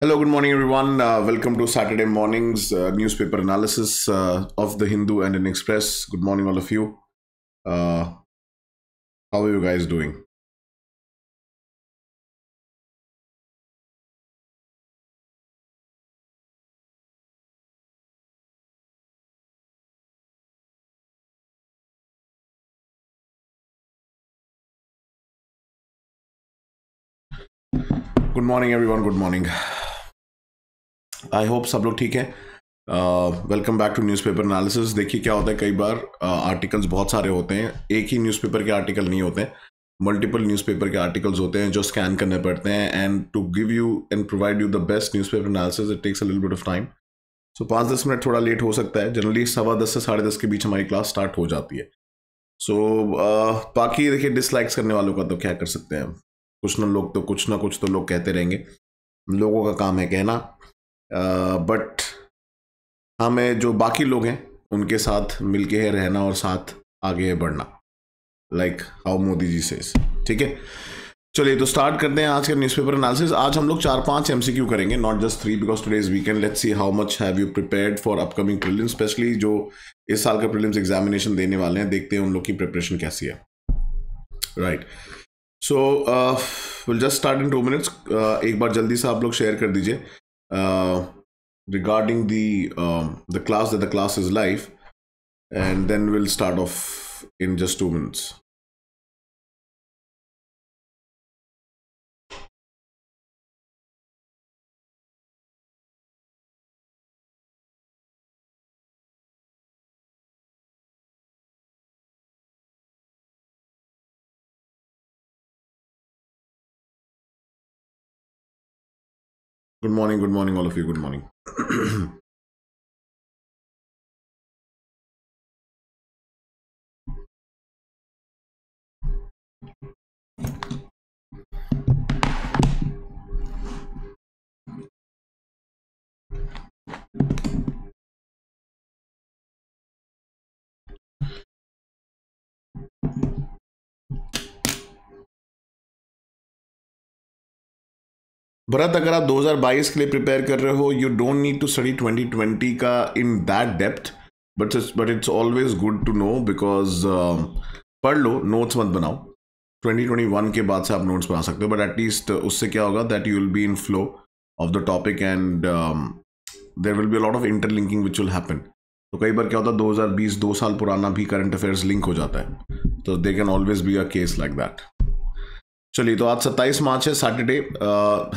Hello, good morning, everyone. Uh, welcome to Saturday morning's uh, newspaper analysis uh, of the Hindu and an Express. Good morning, all of you. Uh, how are you guys doing? Morning everyone good morning I hope सब लोग ठीक है welcome back to newspaper analysis देखिए क्या होता है कई बार articles uh, बहुत सारे होते हैं एक ही न्यूज़पेपर के आर्टिकल नहीं होते हैं मल्टीपल न्यूज़पेपर के आर्टिकल्स होते हैं जो स्कैन करने पड़ते हैं and to give you and provide you the best paper analysis it takes a of time so पाँच दस मिनट थोड़ा लेट हो सकता है जनरली सवा दस से साढ़े दस के बीच हमारी क्लास स्टार्ट हो जाती है सो so, uh, बाकी देखिए डिसलाइक्स करने वालों का तो क्या कर सकते हैं कुछ ना लोग तो कुछ ना कुछ तो लोग कहते रहेंगे लोगों का काम है कहना बट हमें जो बाकी लोग हैं उनके साथ मिलके के रहना और साथ आगे बढ़ना लाइक हाउ मोदी जी से ठीक है चलिए तो स्टार्ट करते हैं आज के न्यूज़पेपर एनालिसिस आज हम लोग चार पांच एमसीक्यू करेंगे not just three because today is weekend let's see how much have you prepared for upcoming prelims specially जो इस साल का प्रीलिम्स एग्जामिनेशन देने वाले हैं देखते हैं उन लोग की प्रिपरेशन कैसी है right right. So will just start in two minutes एक बार जल्दी से आप लोग शेयर कर दीजिए regarding the class the class is live and then will start off in just two minutes Good morning, good morning, all of you. Good morning. Bharat अगर आप 2022 के लिए प्रिपेयर कर रहे हो you don't need to study 2020 का in that depth but but it's always good to know because पढ़ लो नोट्स मत बनाओ 2021 के बाद से आप नोट्स बना सकते हो बट एटलीस्ट उससे क्या होगा that you will be in flow of the topic and there will be lot of interlinking which will happen तो कई बार क्या होता है 2020 दो साल पुराना भी करंट अफेयर्स लिंक हो जाता है तो they can always be a case like that चलिए तो आज 27 मार्च है Saturday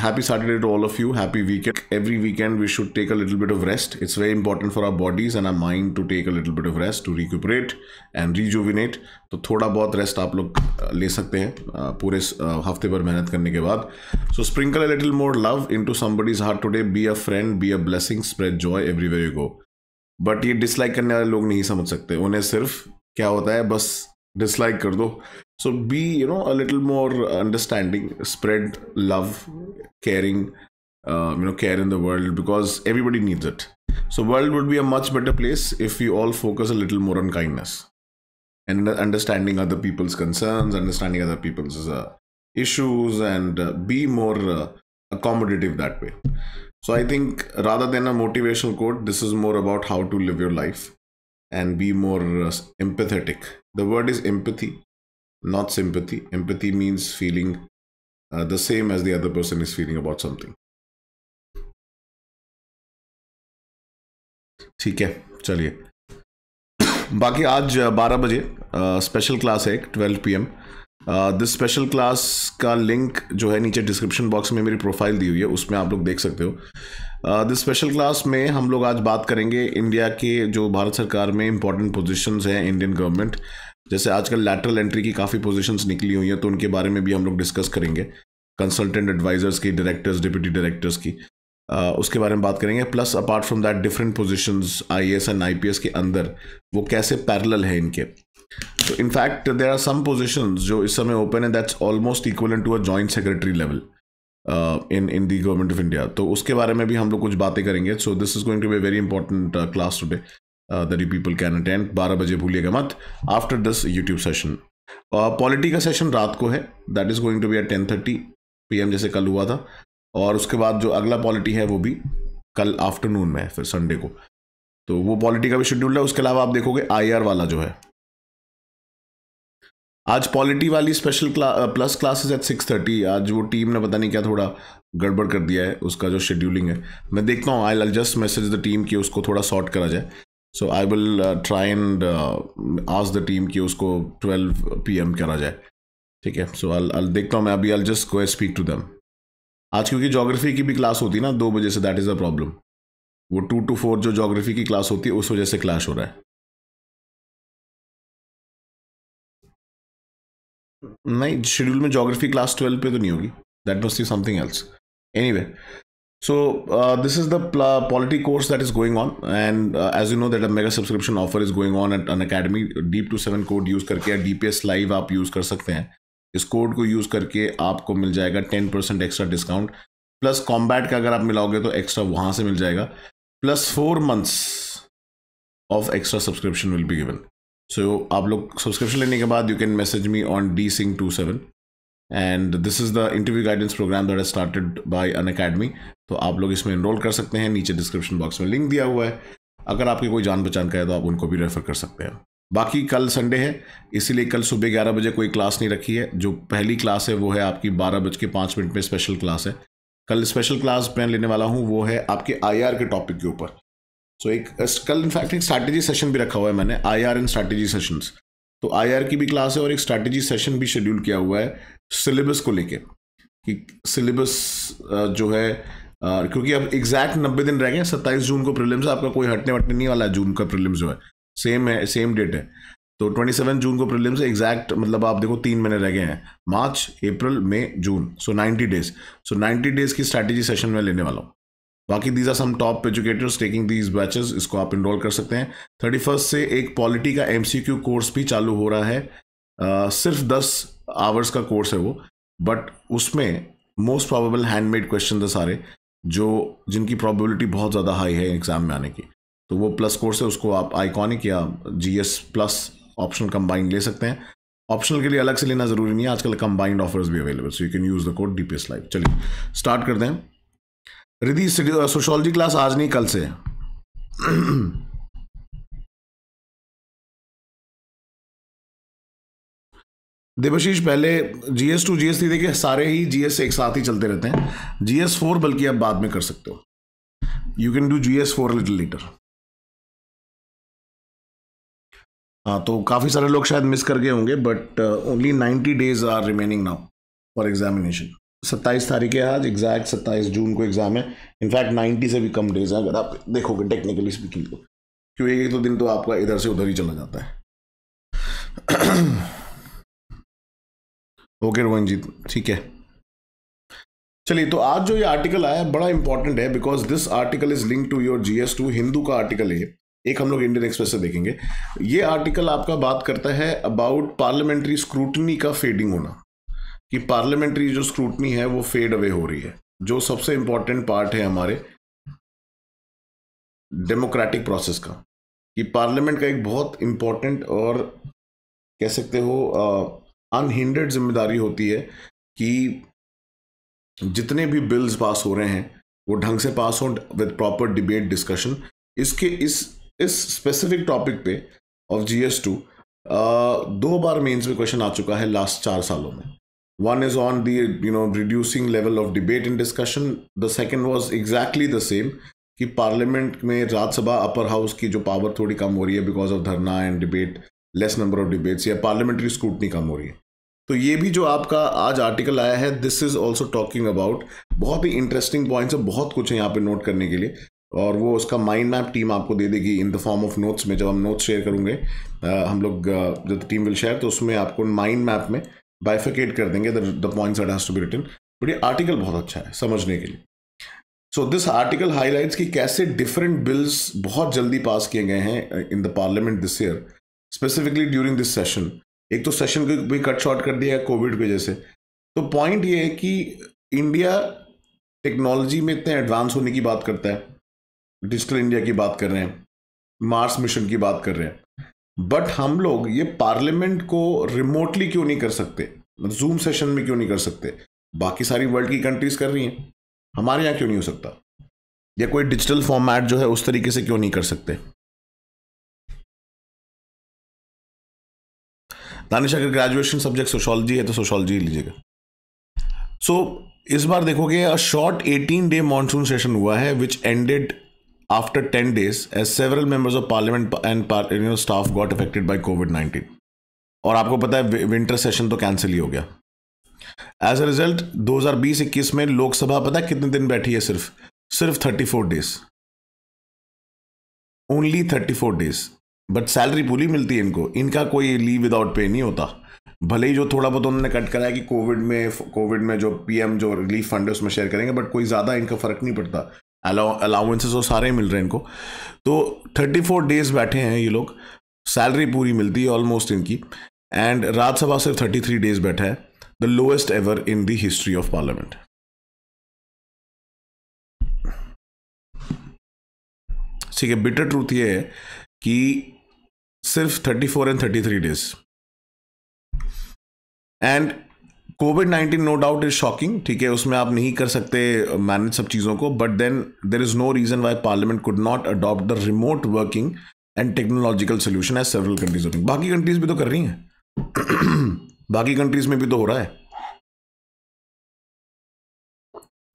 happy Saturday to all of you happy weekend every weekend we should take a little bit of rest it's very important for our bodies and our mind to take a little bit of rest to recuperate and rejuvenate तो थोड़ा बहुत rest आप लोग uh, ले सकते हैं uh, पूरे uh, हफ्ते भर मेहनत करने के बाद so sprinkle a little more love into somebody's heart today be a friend be a blessing spread joy where you go but ये डिसलाइक करने वाले लोग नहीं समझ सकते उन्हें सिर्फ क्या होता है बस डिसलाइक कर दो so be you know a little more understanding spread love caring uh, you know care in the world because everybody needs it so world would be a much better place if we all focus a little more on kindness and understanding other people's concerns understanding other people's uh, issues and uh, be more uh, accommodative that way so i think rather than a motivational quote this is more about how to live your life and be more uh, empathetic the word is empathy not sympathy. Empathy means feeling uh, the same as the other person is feeling about something. ठीक है चलिए बाकी आज 12 uh, बजे special uh, class है एक 12 PM this special class का link जो है नीचे डिस्क्रिप्शन बॉक्स में मेरी प्रोफाइल दी हुई है उसमें आप लोग देख सकते हो दिस स्पेशल क्लास में हम लोग आज बात करेंगे इंडिया के जो भारत सरकार में इंपॉर्टेंट पोजीशंस हैं इंडियन गवर्नमेंट जैसे आजकल लैटरल एंट्री की काफ़ी पोजीशंस निकली हुई हैं तो उनके बारे में भी हम लोग डिस्कस करेंगे कंसल्टेंट एडवाइजर्स की डायरेक्टर्स डिप्यूटी डायरेक्टर्स की आ, उसके बारे में बात करेंगे plus apart from that different I S and I के अंदर वो कैसे पैरल है इनके तो in fact there are some positions जो इस समय ओपन है that's almost equal to a joint secretary level in in the government of India तो उसके बारे में भी हम लोग कुछ बातें करेंगे so this is going to be very important class today that you people can attend बारह बजे भूलिएगा मत after this YouTube session polity का सेशन रात को है that is going to be at ten thirty P जैसे कल हुआ था और उसके बाद जो अगला पॉलिटी है वो भी कल आफ्टरनून में फिर संडे को तो वो पॉलिटी का भी शेड्यूल है उसके अलावा आप देखोगे आई वाला जो है आज पॉलिटी वाली special class, plus classes at six thirty आज वो टीम ने पता नहीं क्या थोड़ा गड़बड़ कर दिया है उसका जो शेड्यूलिंग है मैं देखता हूँ I'll just message the team कि उसको थोड़ा सॉर्ट करा जाए so I will try and ask the team कि उसको 12 पीएम करा जाए ठीक है सो आई देखता हूँ मैं अभी I just go speak to them आज क्योंकि जोग्राफी की भी क्लास होती है ना दो बजे से दैट इज़ द प्रॉब्लम वो टू टू फोर जो जोग्राफी की क्लास होती है उस वजह से क्लैश हो रहा है नहीं शेड्यूल में जोग्राफी क्लास ट्वेल्व पे तो नहीं होगी that must be something else anyway So uh, this is the pl- polity course that is going on, and uh, as you know that a mega subscription offer is going on at an academy. Deep two seven code use करके D P S live आप use कर सकते हैं इस code को use करके आपको मिल जाएगा ten percent extra discount plus combat का अगर आप मिलाओगे तो एक्स्ट्रा वहां से मिल जाएगा plus four months of extra subscription will be given so आप लोग सब्सक्रिप्शन लेने के बाद you can message me on D Singh two seven and this is the interview guidance programme that is started by Unacademy तो आप लोग इसमें enrol कर सकते हैं नीचे डिस्क्रिप्शन बॉक्स में लिंक दिया हुआ है अगर आपकी कोई जान पहचान का है तो आप उनको भी रेफर कर सकते हैं बाकी कल संडे है इसीलिए कल सुबह ग्यारह बजे कोई क्लास नहीं रखी है जो पहली क्लास है वो है आपकी बारह बज के पाँच मिनट में स्पेशल क्लास है कल स्पेशल क्लास मैं लेने वाला हूँ वो है आपके आर के टॉपिक के ऊपर सो so, एक कल इनफैक्ट एक स्ट्रैटेजी सेशन भी रखा हुआ है मैंने I R and strategy session तो आई आर की भी क्लास है और एक स्ट्रैटेजी सेशन भी शेड्यूल किया हुआ है सिलेबस को लेके कि सिलेबस जो है क्योंकि अब एग्जैक्ट नब्बे दिन रह गए सत्ताईस जून को प्रिलिम्स आपका कोई हटने वटने नहीं वाला जून का प्रिलिम्स जो है सेम है सेम डेट है तो ट्वेंटी सेवन जून को प्रिलिम्स एग्जैक्ट मतलब आप देखो तीन महीने रह गए हैं March April May June so ninety days so ninety days की स्ट्रैटेजी सेशन में लेने वाला हूँ बाकी these are some top educators taking these batches इसको आप इनरोल कर सकते हैं थर्टी फर्स्ट से एक पॉलिटी का एम कोर्स भी चालू हो रहा है सिर्फ दस आवर्स का कोर्स है वो बट उसमें मोस्ट प्रॉबेबल हैंडमेड क्वेश्चन है सारे जो जिनकी प्रॉबिलिटी बहुत ज़्यादा हाई है एग्ज़ाम में आने की तो वो प्लस कोर्स है उसको आप आइकॉनिक या G S plus option combined ले सकते हैं ऑप्शनल के लिए अलग से लेना ज़रूरी नहीं है आजकल कंबाइंड ऑफर्स भी available so you can use the code D P S live चलिए स्टार्ट करते हैं रिधि सोशोलॉजी क्लास आज नहीं कल से देवशीष पहले G S two G S three देखिए सारे ही जी एस एक साथ ही चलते रहते हैं जी एस फोर बल्कि आप बाद में कर सकते हो you can do G S four little later हाँ तो काफ़ी सारे लोग शायद मिस कर गए होंगे but only ninety days are remaining now for examination सत्ताईस तारीख है आज एग्जैक्ट सत्ताईस जून को एग्ज़ाम है इनफैक्ट नाइन्टी से भी कम डेज है अगर आप देखोगे टेक्निकली स्पीकिंग को क्योंकि एक तो दिन तो आपका इधर से उधर ही चला जाता है ओके रोहन जी ठीक है चलिए तो आज जो ये आर्टिकल आया बड़ा इंपॉर्टेंट है because this article is link to your GS two Hindu का आर्टिकल है एक हम लोग इंडियन एक्सप्रेस से देखेंगे ये आर्टिकल आपका बात करता है अबाउट पार्लियामेंट्री स्क्रूटनी का फेडिंग होना कि पार्लियामेंट्री जो स्क्रूटनी है वो फेड अवे हो रही है जो सबसे इंपॉर्टेंट पार्ट है हमारे डेमोक्रेटिक प्रोसेस का कि पार्लियामेंट का एक बहुत इंपॉर्टेंट और कह सकते हो आ, अनहिंडेड जिम्मेदारी होती है कि जितने भी बिल्स पास हो रहे हैं वो ढंग से पास हों विद प्रॉपर डिबेट डिस्कशन इसके इस इस स्पेसिफिक टॉपिक पे ऑफ जी एस टू दो बार मेंस में क्वेश्चन आ चुका है लास्ट चार सालों में one is on the you know reducing level of debate in discussion the second was exactly the same कि पार्लियामेंट में राज्यसभा अपर हाउस की जो पावर थोड़ी कम हो रही है because of dharna and debate less number of debates या पार्लियामेंट्री स्क्रूटनी कम हो रही है तो ये भी जो आपका आज आर्टिकल आया है this is also talking about बहुत ही इंटरेस्टिंग पॉइंट्स है बहुत कुछ है यहाँ पे नोट करने के लिए और वो उसका माइंड मैप टीम आपको दे देगी in the form of notes में जब हम नोट्स शेयर करूंगे हम लोग जब टीम विल शेयर तो उसमें आपको माइंड मैप में बाइफिकेट कर देंगे the points that has to be written but ये आर्टिकल बहुत अच्छा है समझने के लिए सो दिस आर्टिकल हाईलाइट्स कि कैसे डिफरेंट बिल्स बहुत जल्दी पास किए गए हैं in the parliament this year specifically during this session एक तो सेशन को भी कट शॉर्ट कर दिया है कोविड की वजह से तो पॉइंट ये है कि इंडिया टेक्नोलॉजी में इतने एडवांस होने की बात करता है डिजिटल इंडिया की बात कर रहे हैं मार्स मिशन की बात कर रहे हैं बट हम लोग ये पार्लियामेंट को रिमोटली क्यों नहीं कर सकते जूम मतलब सेशन में क्यों नहीं कर सकते बाकी सारी वर्ल्ड की कंट्रीज कर रही हैं हमारे यहाँ क्यों नहीं हो सकता या कोई डिजिटल फॉर्मेट जो है उस तरीके से क्यों नहीं कर सकते दानिश अगर ग्रेजुएशन सब्जेक्ट सोशोलॉजी है तो सोशोलॉजी ही लीजिएगा सो so, इस बार देखोगे a short eighteen day monsoon session हुआ है which ended after ten days as several members of parliament and staff got affected by covid nineteen और आपको पता है विंटर सेशन तो कैंसिल ही हो गया एज अ रिजल्ट 2020-21 में लोकसभा पता है कितने दिन बैठी है सिर्फ सिर्फ 34 days only 34 days but salary पूरी मिलती है इनको इनका कोई लीव विदाउट पे नहीं होता भले ही जो थोड़ा बहुत उन्होंने कट कराया कि कोविड में कोविड में जो पीएम जो रिलीफ फंड है उसमें शेयर करेंगे बट कोई ज़्यादा इनका फ़र्क नहीं पड़ता अलाउंसेस वो तो सारे मिल रहे हैं इनको तो थर्टी फोर डेज बैठे हैं ये लोग सैलरी पूरी मिलती है ऑलमोस्ट इनकी एंड राज्यसभा सिर्फ थर्टी थ्री डेज बैठा है the lowest ever in the history of parliament ठीक है बिटर ट्रूथ ये है कि सिर्फ 34 and 33 days and covid 19 no doubt is shocking ठीक है उसमें आप नहीं कर सकते मैनेज uh, सब चीज़ों को but then there is no reason why parliament could not adopt the remote working and technological solution as several countries होती बाकी कंट्रीज भी तो कर रही हैं बाकी कंट्रीज में भी तो हो रहा है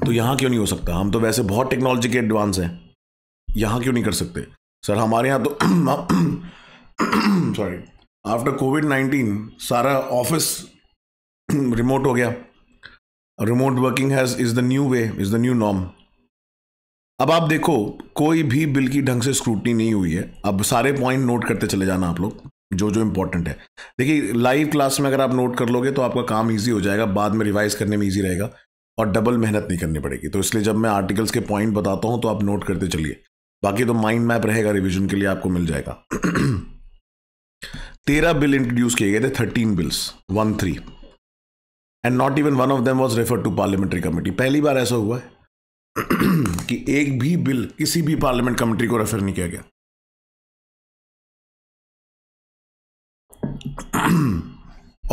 तो यहां क्यों नहीं हो सकता हम तो वैसे बहुत टेक्नोलॉजी के एडवांस हैं यहां क्यों नहीं कर सकते सर हमारे यहां तो सॉरी आफ्टर कोविड नाइन्टीन सारा ऑफिस रिमोट हो गया remote working has is the new way is the new norm अब आप देखो कोई भी बिल की ढंग से स्क्रूटनी नहीं हुई है अब सारे पॉइंट नोट करते चले जाना आप लोग जो जो इंपॉर्टेंट है देखिए लाइव क्लास में अगर आप नोट कर लोगे तो आपका काम ईजी हो जाएगा बाद में रिवाइज करने में ईजी रहेगा और डबल मेहनत नहीं करनी पड़ेगी तो इसलिए जब मैं आर्टिकल्स के पॉइंट बताता हूँ तो आप नोट करते चलिए बाकी तो माइंड मैप रहेगा रिविजन के लिए आपको मिल जाएगा तेरह बिल इंट्रोड्यूस किए गए थे thirteen bills one three and not even one of them was refer to parliamentary committee पहली बार ऐसा हुआ है कि एक भी बिल किसी भी पार्लियामेंट कमेटी को रेफर नहीं किया गया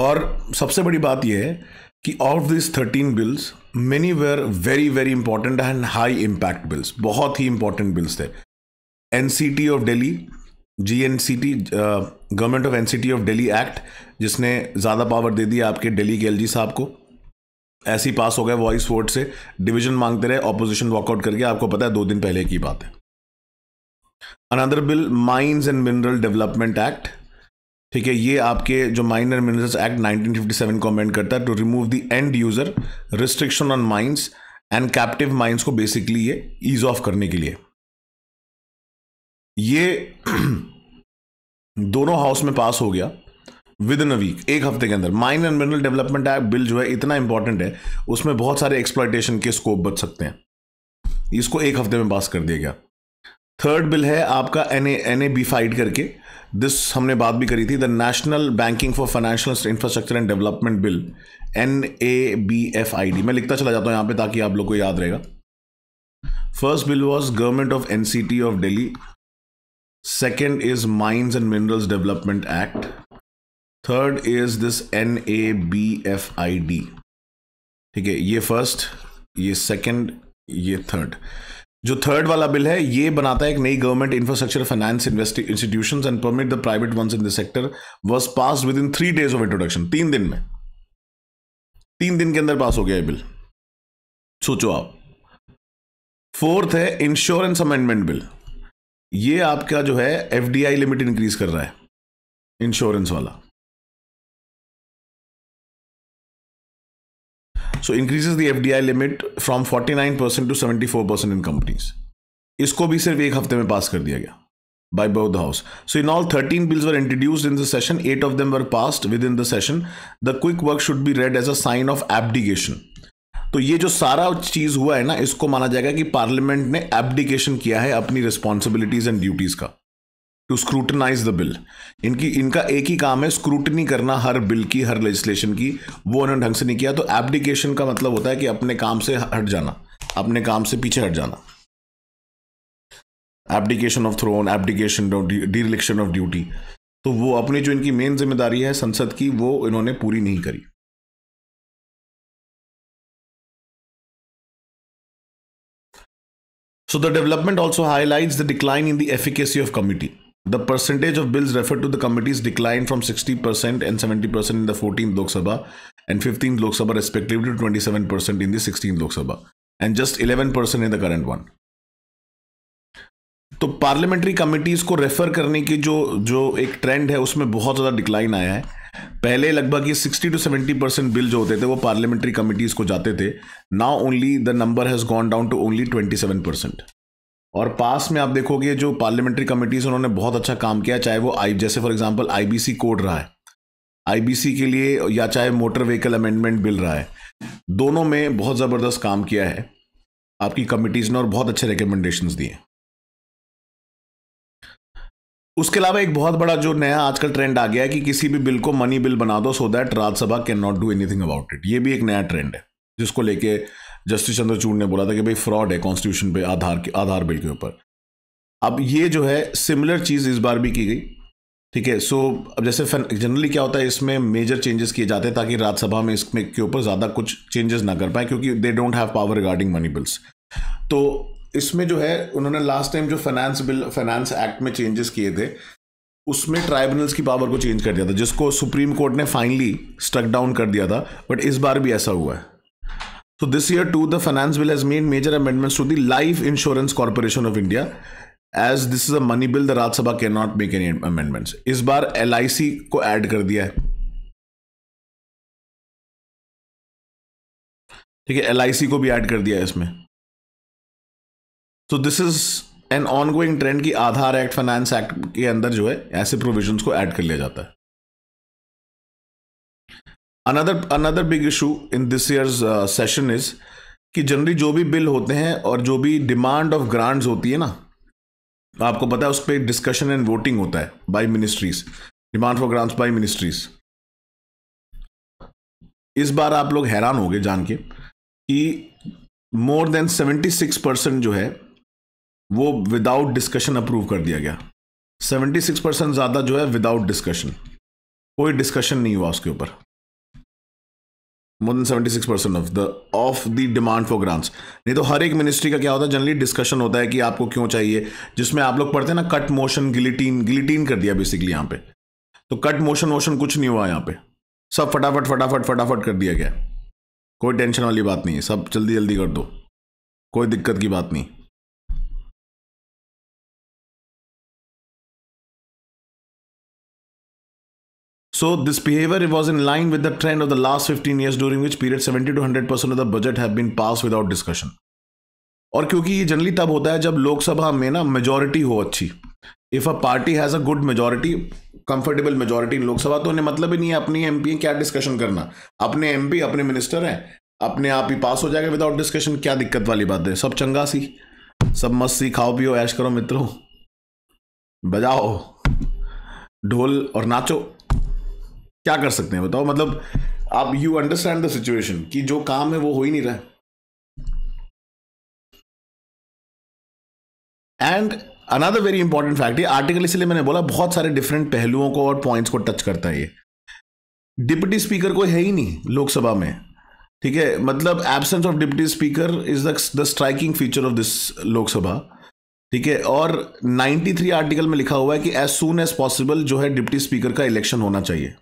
और सबसे बड़ी बात यह है कि of this thirteen bills many were very very important and high impact bills बहुत ही इंपॉर्टेंट बिल्स थे NCT of Delhi G N C T government of N C T of Delhi act जिसने ज़्यादा पावर दे दी आपके डेली के एल जी साहब को ऐसे ही पास हो गए वॉइस वोट से डिवीजन मांगते रहे ऑपोजिशन वॉकआउट करके आपको पता है दो दिन पहले की बात है another bill mines and mineral development act ठीक है ये आपके जो माइन एंड मिनरल्स एक्ट 1957 को अमेंड करता है to remove the end user restriction on mines and captive mines को बेसिकली ये ईज ऑफ करने के लिए ये दोनों हाउस में पास हो गया विद इन अ वीक एक हफ्ते के अंदर mine and mineral development act bill जो है इतना इंपॉर्टेंट है उसमें बहुत सारे एक्सप्लाइटेशन के स्कोप बच सकते हैं इसको एक हफ्ते में पास कर दिया गया थर्ड बिल है आपका N N A B fid करके दिस हमने बात भी करी थी the national banking for financial infrastructure and development bill N A B F I D मैं लिखता चला जाता हूँ यहाँ पे ताकि आप लोग को याद रहेगा first bill was government of N C T of Delhi Second is Mines and Minerals Development Act. Third is this NABFID. ठीक है ये फर्स्ट ये सेकंड ये थर्ड जो थर्ड वाला बिल है ये बनाता है एक नई government infrastructure finance institution and permit the private ones in the sector was pass within three days of introduction तीन दिन में तीन दिन के अंदर पास हो गया ये बिल सोचो आप फोर्थ है इंश्योरेंस अमेंडमेंट बिल ये आपका जो है एफ लिमिट इंक्रीज कर रहा है इंश्योरेंस वाला so increases the FDI limit from 49 percent to 74 percent in companies इसको भी सिर्फ एक हफ्ते में पास कर दिया गया by both the house. So in all 13 bills were introduced in the session, Eight of them were passed within the session. The quick work should be read as a sign of abdication. तो ये जो सारा चीज़ हुआ है ना इसको माना जाएगा कि पार्लियामेंट ने एबडिकेशन किया है अपनी रिस्पॉन्सिबिलिटीज़ एंड ड्यूटीज़ का टू स्क्रूटनाइज द बिल इनकी इनका एक ही काम है स्क्रूटनी करना हर बिल की हर लेजिस्लेशन की वो उन्होंने ढंग से नहीं किया तो एबडिकेशन का मतलब होता है कि अपने काम से हट जाना अपने काम से पीछे हट जाना abdication of throne dereliction of duty तो वो अपनी जो इनकी मेन जिम्मेदारी है संसद की वो इन्होंने पूरी नहीं करी So the development also highlights the decline in the efficacy of committee. The percentage of bills referred to the committees declined from 60% and 70% in the 14th Lok Sabha and 15th Lok Sabha respectively to 27% in the 16th Lok Sabha and just 11% in the current one. तो parliamentary committees को refer करने की जो जो एक trend है उसमें बहुत ज़्यादा डिक्लाइन आया है पहले लगभग ये 60 टू 70 परसेंट बिल जो होते थे वो पार्लियामेंट्री कमिटीज़ को जाते थे now only the number has gone down to only 27 percent और पास में आप देखोगे जो पार्लियामेंट्री कमिटीज़ उन्होंने बहुत अच्छा काम किया चाहे वो आई जैसे फॉर एग्जाम्पल आई कोड रहा है आईबीसी के लिए या चाहे मोटर व्हीकल अमेंडमेंट बिल रहा है दोनों में बहुत ज़बरदस्त काम किया है आपकी कमिटीज़ ने और बहुत अच्छे रिकमेंडेशन दिए उसके अलावा एक बहुत बड़ा जो नया आजकल ट्रेंड आ गया है कि किसी भी बिल को मनी बिल बना दो so that Rajya Sabha can not do anything about it ये भी एक नया ट्रेंड है जिसको लेके जस्टिस चंद्रचूड़ ने बोला था कि भाई फ्रॉड है कॉन्स्टिट्यूशन पे आधार के आधार बिल के ऊपर अब ये जो है सिमिलर चीज़ इस बार भी की गई ठीक है सो अब जैसे जनरली क्या होता है इसमें मेजर चेंजेस किए जाते हैं ताकि राज्यसभा में इसमें के ऊपर ज़्यादा कुछ चेंजेस ना कर पाए क्योंकि they don't have power regarding money bills तो इसमें जो है उन्होंने लास्ट टाइम जो फाइनेंस बिल फाइनेंस एक्ट में चेंजेस किए थे उसमें ट्राइब्यूनल्स की पावर को चेंज कर दिया था जिसको सुप्रीम कोर्ट ने फाइनली स्ट्रक डाउन कर दिया था बट इस बार भी ऐसा हुआ है तो this year to the finance bill has made major amendments to the life insurance corporation of India as this is a money bill the Rajya Sabha can not make any amendments इस बार एल को add कर दिया है ठीक है L को भी एड कर दिया है इसमें so this is an ongoing trend की आधार एक्ट फाइनेंस एक्ट के अंदर जो है ऐसे प्रोविजन को ऐड कर लिया जाता है another another big issue in this year's session is कि जनरली जो भी बिल होते हैं और जो भी डिमांड ऑफ ग्रांट्स होती है ना आपको पता है उस पर डिस्कशन एंड वोटिंग होता है by ministries demand for grants by ministries इस बार आप लोग हैरान होंगे जान के कि मोर देन 76 परसेंट जो है वो विदाउट डिस्कशन अप्रूव कर दिया गया 76 परसेंट ज़्यादा जो है विदाउट डिस्कशन कोई डिस्कशन नहीं हुआ उसके ऊपर more than seventy six percent of the of the demand for grants नहीं तो हर एक मिनिस्ट्री का क्या होता है जनरली डिस्कशन होता है कि आपको क्यों चाहिए जिसमें आप लोग पढ़ते हैं ना कट मोशन गिलिटीन गिलिटीन कर दिया बेसिकली यहाँ पे तो कट मोशन वोशन कुछ नहीं हुआ यहाँ पे सब फटाफट फटाफट फटाफट कर दिया गया कोई टेंशन वाली बात नहीं है सब जल्दी जल्दी कर दो कोई दिक्कत की बात नहीं So this behavior was in line with the trend of the last 15 years during which period 70 to 100% of the budget have been passed without discussion. और क्योंकि ये जनरली तब होता है जब लोकसभा में ना मेजोरिटी हो अच्छी if a party has a good majority comfortable majority in Lok Sabha तो उन्हें मतलब ही नहीं है अपनी एम क्या डिस्कशन करना अपने एम अपने मिनिस्टर हैं अपने आप ही पास हो जाएगा विदाउट डिस्कशन क्या दिक्कत वाली बात है सब चंगा सी सब मस्त सी खाओ पियो ऐश करो मित्रों बजाओ ढोल और नाचो क्या कर सकते हैं बताओ मतलब आप यू अंडरस्टैंड द सिचुएशन कि जो काम है वो हो ही नहीं रहा है and another very important fact ये आर्टिकल इसलिए मैंने बोला बहुत सारे डिफरेंट पहलुओं को और पॉइंट्स को टच करता है ये डिप्टी स्पीकर कोई है ही नहीं लोकसभा में ठीक है मतलब absence of deputy speaker is the striking feature of this Lok Sabha ठीक है और 93 आर्टिकल में लिखा हुआ है कि एज सुन एज पॉसिबल जो है डिप्टी स्पीकर का इलेक्शन होना चाहिए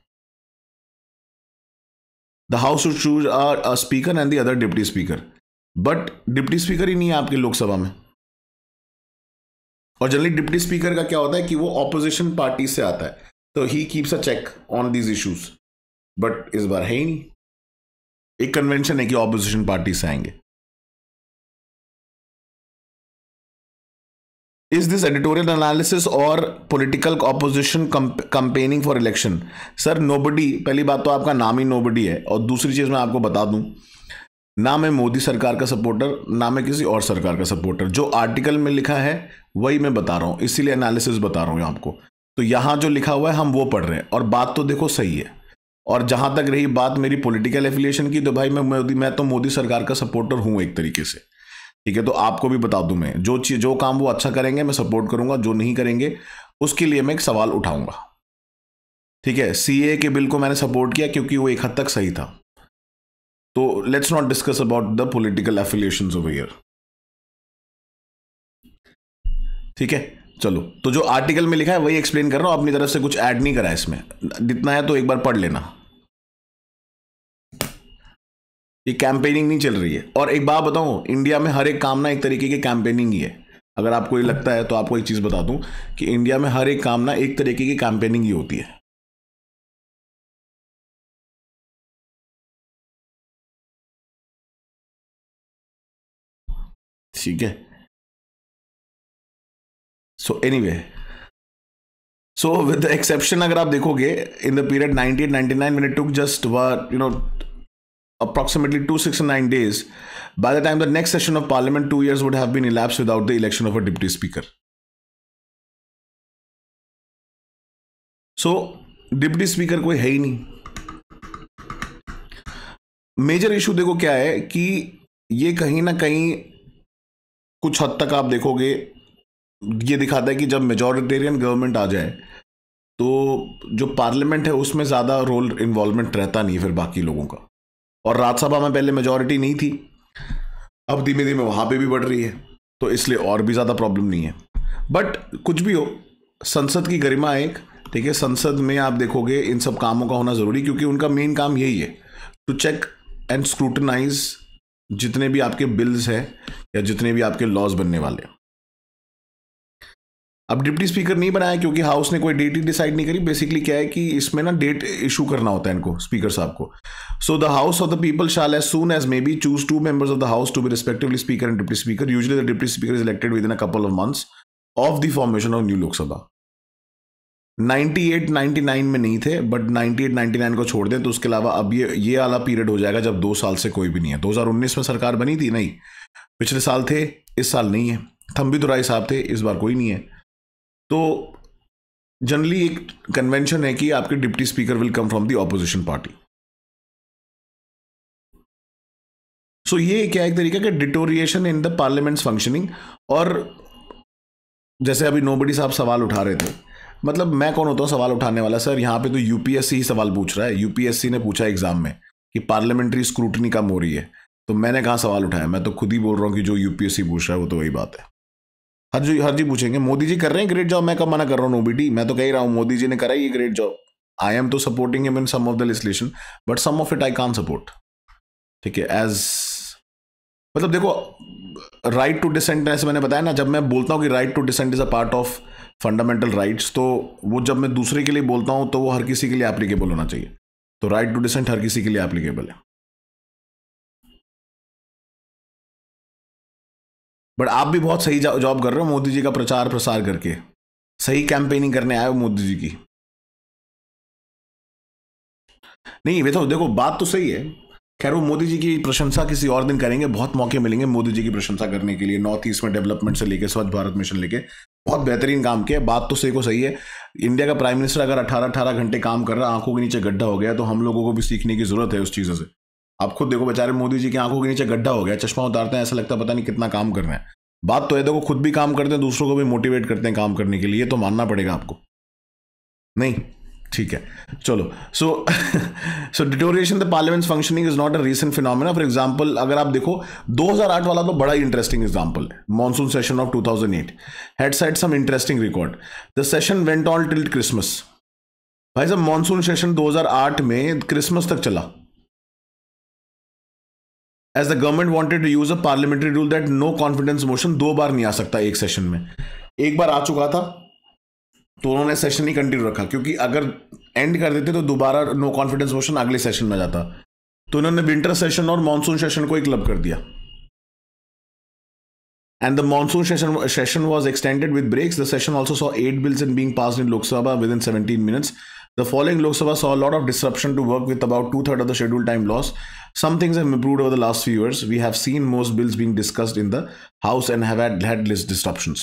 the house should choose a speaker and the other deputy speaker but deputy speaker ही नहीं है आपके लोकसभा में और जनरली डिप्टी स्पीकर का क्या होता है कि वो ऑपोजिशन पार्टी से आता है तो he keeps a check on these issues but इस बार है ही नहीं एक कन्वेंशन है कि ऑपोजिशन पार्टी से आएंगे इज दिस एडिटोरियल एनालिसिस और political opposition campaigning for election sir nobody पहली बात तो आपका नाम ही नोबडी है और दूसरी चीज़ मैं आपको बता दूं ना मैं मोदी सरकार का सपोर्टर ना मैं किसी और सरकार का सपोर्टर जो आर्टिकल में लिखा है वही मैं बता रहा हूँ इसीलिए एनालिसिस बता रहा हूँ आपको तो यहाँ जो लिखा हुआ है हम वो पढ़ रहे हैं और बात तो देखो सही है और जहाँ तक रही बात मेरी पॉलिटिकल एफिलिएशन की तो भाई मैं मोदी मैं तो मोदी सरकार का सपोर्टर हूँ एक तरीके से ठीक है तो आपको भी बता दूं मैं जो चीज जो काम वो अच्छा करेंगे मैं सपोर्ट करूंगा जो नहीं करेंगे उसके लिए मैं एक सवाल उठाऊंगा ठीक है सी के बिल को मैंने सपोर्ट किया क्योंकि वो एक हद तक सही था तो let's not discuss about the political affiliation of year ठीक है चलो तो जो आर्टिकल में लिखा है वही एक्सप्लेन कर रहा हूँ अपनी तरफ से कुछ ऐड नहीं करा इसमें जितना है तो एक बार पढ़ लेना ये कैंपेनिंग नहीं चल रही है और एक बात बताऊँ इंडिया में हर एक काम ना एक तरीके की कैंपेनिंग ही है अगर आपको ये लगता है तो आपको एक चीज़ बता दूं कि इंडिया में हर एक काम ना एक तरीके की कैंपेनिंग ही होती है ठीक है so anyway so with exception अगर आप देखोगे in the period nineteen ninety nine minute took just you know approximately 269 days by the time the next session of parliament 2 years would have been elapsed without the election of a deputy speaker so, deputy speaker koi hai ही नहीं major issue देखो क्या है कि ये कहीं ना कहीं कुछ हद तक आप देखोगे ये दिखाता है कि जब मेजोरिटेरियन गवर्नमेंट आ जाए तो जो पार्लियामेंट है उसमें ज़्यादा रोल इन्वॉल्वमेंट रहता नहीं फिर बाकी लोगों का और राज्यसभा में पहले मेजोरिटी नहीं थी अब धीमे धीमे वहां पे भी बढ़ रही है तो इसलिए और भी ज़्यादा प्रॉब्लम नहीं है बट कुछ भी हो संसद की गरिमा एक ठीक है संसद में आप देखोगे इन सब कामों का होना ज़रूरी क्योंकि उनका मेन काम यही है टू चेक एंड स्क्रूटनाइज जितने भी आपके बिल्स हैं या जितने भी आपके लॉज बनने वाले हैं अब डिप्टी स्पीकर नहीं बनाया क्योंकि हाउस ने कोई डेट ही डिसाइड नहीं करी बेसिकली क्या है कि इसमें ना डेट इशू करना होता है इनको स्पीकर साहब को so the house of the people shall as soon as may be choose two members of the house to be respectively speaker and deputy speaker usually the deputy speaker is elected within a couple of months of the formation of new Lok Sabha 98 99 में नहीं थे but 98 99 को छोड़ दें तो उसके अलावा अब ये ये आला पीरियड हो जाएगा जब दो साल से कोई भी नहीं है 2019 में सरकार बनी थी नहीं पिछले साल थे इस साल नहीं है थम्बी दुराई साहब थे इस बार कोई नहीं है तो जनरली एक कन्वेंशन है कि आपके deputy speaker will come from the opposition party so ये क्या एक तरीका कि deterioration in the parliament's functioning और जैसे अभी नोबडी साहब सवाल उठा रहे थे मतलब मैं कौन होता हूँ सवाल उठाने वाला सर यहाँ पे तो यूपीएससी ही सवाल पूछ रहा है यूपीएससी ने पूछा एग्जाम में कि पार्लियामेंट्री स्क्रूटनी कम हो रही है तो मैंने कहाँ सवाल उठाया मैं तो खुद ही बोल रहा हूँ कि जो यूपीएससी पूछ रहा है वो तो वही बात है हर जी हर जी पूछेंगे मोदी जी कर रहे हैं ग्रेट जॉब मैं कब मना कर रहा हूँ ओबीडी मैं तो कह रहा हूँ मोदी जी ने करा ये ग्रेट जॉब आई एम तो supporting am in some of the legislation but some of it I can't support ठीक है एज मतलब देखो राइट टू डिसेंट ऐसे मैंने बताया ना जब मैं बोलता हूँ कि right to dissent is a part of fundamental rights तो वो जब मैं दूसरे के लिए बोलता हूँ तो वो हर किसी के लिए एप्लीकेबल होना चाहिए तो राइट टू डिसेंट हर किसी के लिए एप्लीकेबल है बट आप भी बहुत सही जॉब कर रहे हो मोदी जी का प्रचार प्रसार करके सही कैंपेनिंग करने आए हो मोदी जी की नहीं वे तो देखो बात तो सही है खैर वो मोदी जी की प्रशंसा किसी और दिन करेंगे बहुत मौके मिलेंगे मोदी जी की प्रशंसा करने के लिए नॉर्थ ईस्ट में डेवलपमेंट से लेके स्वच्छ भारत मिशन लेके बहुत बेहतरीन काम किया बात तो सही को सही है इंडिया का प्राइम मिनिस्टर अगर 18 18 घंटे काम कर रहा है आंखों के नीचे गड्ढा हो गया तो हम लोगों को भी सीखने की जरूरत है उस चीज़ से आप खुद देखो बेचारे मोदी जी की आंखों के नीचे गड्ढा हो गया चश्मा उतारते हैं ऐसा लगता है पता नहीं कितना काम कर रहे हैं बात तो है देखो खुद भी काम करते हैं दूसरों को भी मोटिवेट करते हैं काम करने के लिए तो मानना पड़ेगा आपको नहीं ठीक है चलो so so deterioration the parliament functioning is not a recent phenomena for example अगर आप देखो 2008 वाला तो बड़ा ही इंटरेस्टिंग एग्जांपल है monsoon session of 2008 had set some interesting record the session went on till Christmas भाई साहब मॉनसून सेशन 2008 में क्रिसमस तक चला as the government wanted to use a parliamentary rule that no confidence motion दो बार नहीं आ सकता एक सेशन में एक बार आ चुका था तो उन्होंने सेशन ही कंटिन्यू रखा क्योंकि अगर एंड कर देते तो दोबारा नो कॉन्फिडेंस मोशन अगले सेशन में जाता तो उन्होंने विंटर सेशन और मानसून सेशन को एक क्लब कर दिया and the monsoon session session was extended with breaks the session also saw eight bills in being pass in Lok Sabha within seventeen minutes the following Lok Sabha saw lot of disruption to work with about two third of the schedule time loss Some things have improved over the last few years. We have seen most bills being discussed in the House and have had had least disruption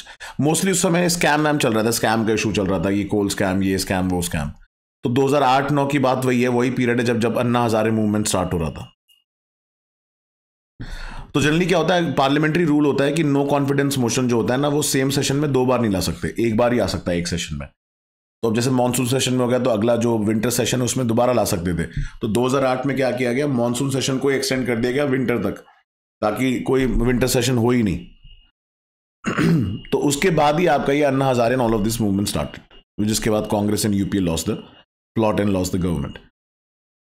mostly उस समय scam वैम चल रहा था scam का issue चल रहा था ये कोल scam ये scam वो scam. तो 2008-9 की बात वही है वही period है जब जब अन्ना हजारे movement start हो रहा था तो जनरली क्या होता है पार्लियामेंट्री रूल होता है कि नो कॉन्फिडेंस मोशन जो होता है ना वो सेम सेशन में दो बार नहीं ला सकते एक बार ही आ सकता है एक सेशन में तो जैसे मानसून सेशन में हो गया तो अगला जो विंटर सेशन है उसमें दोबारा ला सकते थे तो 2008 में क्या किया गया मानसून सेशन को एक्सटेंड कर दिया गया विंटर तक ताकि कोई विंटर सेशन हो ही नहीं तो उसके बाद ही आपका ये Anna Hazare all of this movement start जिसके बाद Congress and UPA lost the plot and lost the government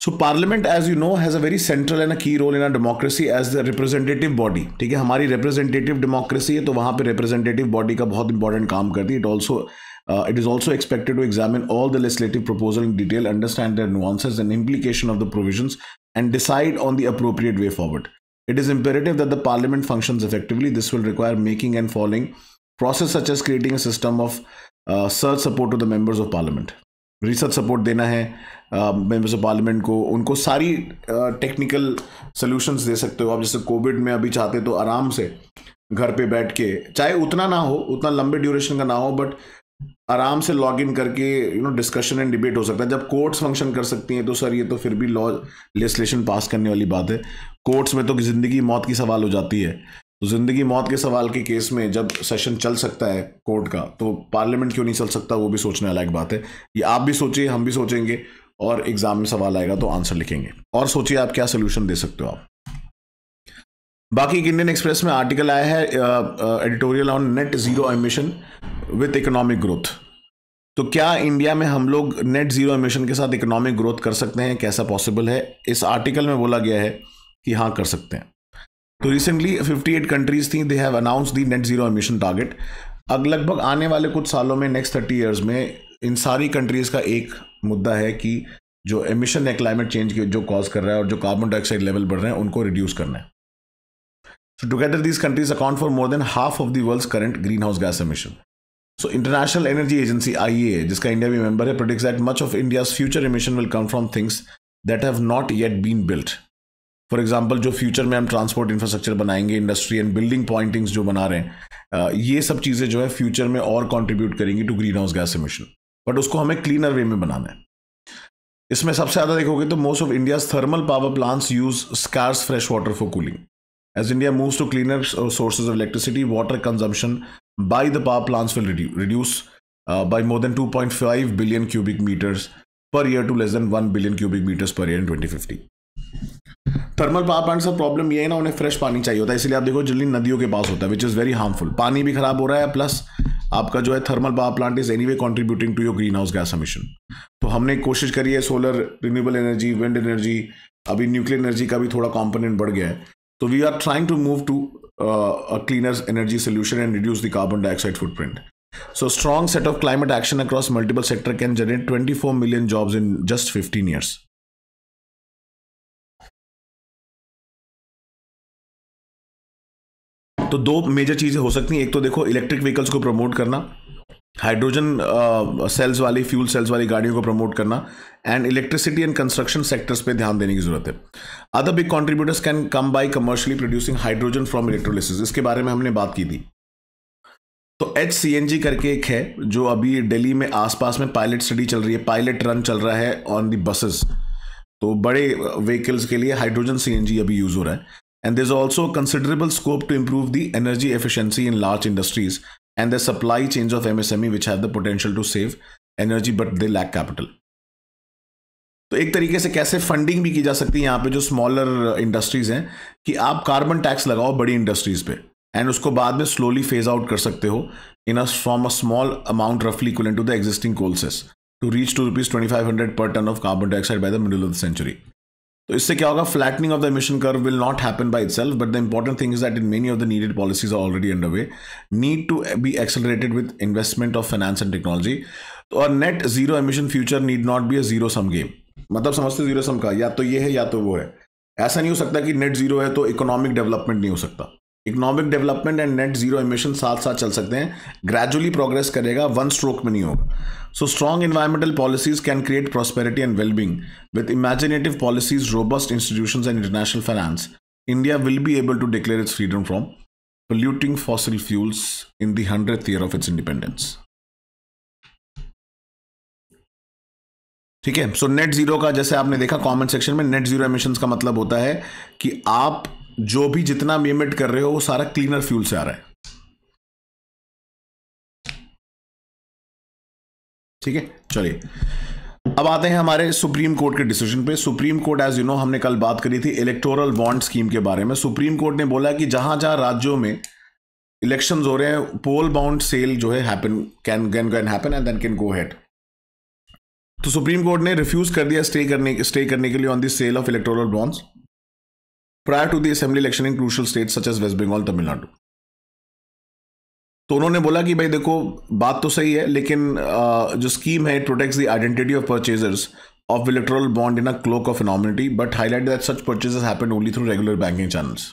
so parliament as you know has a very central and a key role in a democracy as the representative body ठीक है हमारी representative democracy है तो वहां पर representative body का बहुत important काम करती है it also Uh, it is also expected to examine all the legislative proposal in detail, understand their nuances and implication of the provisions, and decide on the appropriate way forward. It is imperative that the parliament functions effectively. This will require making and following process such as creating a system of uh, search support to the members of parliament. Research support देना है members of parliament को उनको सारी technical solutions दे सकते हो आप जैसे covid में अभी चाहते तो आराम से घर पे बैठ के चाहे उतना ना हो उतना लंबे duration का ना हो but आराम से लॉग इन करके you know discussion and debate हो सकता है जब कोर्ट्स फंक्शन कर सकती हैं तो सर ये तो फिर भी लॉ लेजिस्लेशन पास करने वाली बात है कोर्ट्स में तो ज़िंदगी मौत की सवाल हो जाती है तो ज़िंदगी मौत के सवाल के केस में जब सेशन चल सकता है कोर्ट का तो पार्लियामेंट क्यों नहीं चल सकता वो भी सोचने लायक बात है ये आप भी सोचिए हम भी सोचेंगे और एग्ज़ाम में सवाल आएगा तो आंसर लिखेंगे और सोचिए आप क्या सोल्यूशन दे सकते हो आप बाकी इंडियन एक्सप्रेस में आर्टिकल आया है editorial on net zero emission with economic growth तो क्या इंडिया में हम लोग नेट ज़ीरो एमिशन के साथ इकोनॉमिक ग्रोथ कर सकते हैं कैसा पॉसिबल है इस आर्टिकल में बोला गया है कि हाँ कर सकते हैं तो रिसेंटली 58 कंट्रीज थी they have announce the net zero emission target अब लगभग आने वाले कुछ सालों में नेक्स्ट थर्टी ईयर्स में इन सारी कंट्रीज़ का एक मुद्दा है कि जो एमिशन है क्लाइमेट चेंज के जो कॉज कर रहा है और जो कार्बन डाइऑक्साइड लेवल बढ़ रहे हैं उनको रिड्यूस करना है So together these countries account for more than half of the world's current greenhouse gas emission. So International Energy Agency IEA, जिसका इंडिया भी मेंबर है, predicts that much of India's future emission will come from things that have not yet been built. For example जो future में हम transport infrastructure बनाएंगे industry and building पॉइंटिंग्स जो बना रहे हैं ये सब चीज़ें जो है फ्यूचर में और कॉन्ट्रीब्यूट करेंगी to green house gas emission but उसको हमें क्लीनर वे में बनाना है इसमें सबसे ज़्यादा देखोगे तो most of India's thermal power plants use scarce fresh water for cooling As India moves to cleaner uh, sources of electricity, water consumption by the power plants will redu reduce uh, by more than 2.5 billion cubic meters per year to less than 1 billion cubic meters per year in 2050. Thermal power plant का problem ये है ना उन्हें fresh पानी चाहिए होता है इसलिए आप देखो जल्दी नदियों के पास होता है विच इज़ वेरी हार्मफुल पानी भी खराब हो रहा है प्लस आपका जो है thermal power plant is anyway contributing to your green house gas emission तो हमने कोशिश करी है solar renewable energy wind energy अभी न्यूक्लियर एनर्जी का भी थोड़ा कॉम्पोनेंट बढ़ गया है तो we are trying to move to a cleaner energy solution and reduce the carbon dioxide footprint so strong set of climate action across multiple sector can generate twenty four million jobs in just fifteen years तो दो major चीजें हो सकती हैं एक तो देखो electric vehicles को प्रमोट करना हाइड्रोजन सेल्स वाली फ्यूल सेल्स वाली गाड़ियों को प्रमोट करना and electricity and construction sectors पे ध्यान देने की जरूरत है other big contributors can come by commercially producing hydrogen from electrolysis इसके बारे में हमने बात की थी तो एच सी एन जी करके एक है जो अभी दिल्ली में आसपास में पायलट स्टडी चल रही है पायलट रन चल रहा है ऑन दी बसेस तो बड़े व्हीकल्स के लिए हाइड्रोजन सी एन जी अभी यूज़ हो रहा है and there also considerable scope to improve the energy efficiency in large industries and the supply chains of MSME which have the potential to save energy but they lack capital. तो एक तरीके से कैसे funding भी की जा सकती है यहाँ पे जो स्मॉलर इंडस्ट्रीज हैं कि आप कार्बन टैक्स लगाओ बड़ी इंडस्ट्रीज पे एंड उसको बाद में स्लोली फेज आउट कर सकते हो in a from a small amount रफली equal to the existing coal cess to reach to rupees twenty five hundred per ton of carbon dioxide by the middle of the century तो इससे क्या होगा flattening of the emission curve will not happen by itself but the important thing is that in many of the needed policies are already under way need to be accelerated with investment of finance and technology तो और net zero emission future need not be a zero sum game मतलब समझते zero sum का या तो ये है या तो वो है ऐसा नहीं हो सकता कि नेट जीरो है तो इकोनॉमिक डेवलपमेंट नहीं हो सकता economic development and net zero emission साथ साथ चल सकते हैं ग्रेजुअली प्रोग्रेस करेगा वन स्ट्रोक में नहीं होगा so strong environmental policies can create prosperity and wellbeing with imaginative policies robust institution and international finance India will be able to declare its freedom from polluting fossil fuels in the hundred year of its independence ठीक है so net zero का जैसे आपने देखा comment section में net zero emissions का मतलब होता है कि आप जो भी जितना आप इमिट कर रहे हो वो सारा क्लीनर फ्यूल से आ रहा है ठीक है चलिए अब आते हैं हमारे सुप्रीम कोर्ट के डिसीजन पे supreme court as you know हमने कल बात करी थी इलेक्टोरल बॉन्ड स्कीम के बारे में सुप्रीम कोर्ट ने बोला कि जहां जहां राज्यों में इलेक्शन हो रहे हैं पोल बाउंड सेल जो है happen can can can happen and then can go तो सुप्रीम कोर्ट ने रिफ्यूज कर दिया स्टे करने स्टे करने के लिए on the sale of electoral bonds prior to the assembly election in crucial state such as West Bengal Tamil Nadu तो उन्होंने बोला कि भाई देखो बात तो सही है लेकिन जो स्कीम है protects the identity of purchasers of electoral bond in a cloak of anonymity, but highlighted that such purchases happen only through regular banking channels.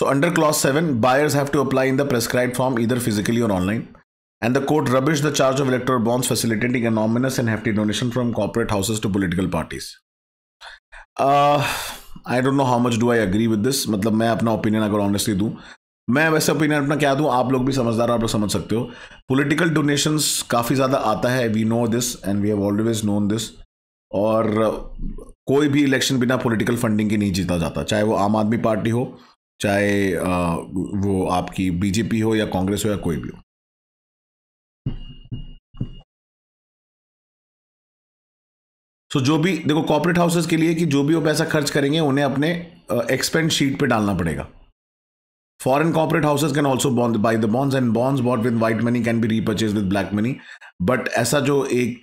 So, under Clause 7, buyers have to apply in the prescribed form either physically or online. And the court rubbished the charge of electoral bonds facilitating anonymous and hefty donation from corporate houses to political parties. Uh, I don't know how much do I agree with this मतलब मैं अपना opinion अगर honestly दूँ मैं वैसे opinion अपना क्या दूँ आप लोग भी समझदार आप लोग समझ सकते हो पोलिटिकल डोनेशंस काफ़ी ज़्यादा आता है we know this and we have always known this और कोई भी इलेक्शन बिना पॉलिटिकल फंडिंग के नहीं जीता जाता चाहे वो आम आदमी पार्टी हो चाहे वो आपकी बीजेपी हो या कांग्रेस हो या कोई भी हो सो जो भी देखो कॉपरेट हाउसेज के लिए कि जो भी वो पैसा खर्च करेंगे उन्हें अपने एक्सपेंड uh, शीट पे डालना पड़ेगा foreign corporate houses can also bond buy the bonds and bonds bought with white money can be repurchase with black money but ऐसा जो एक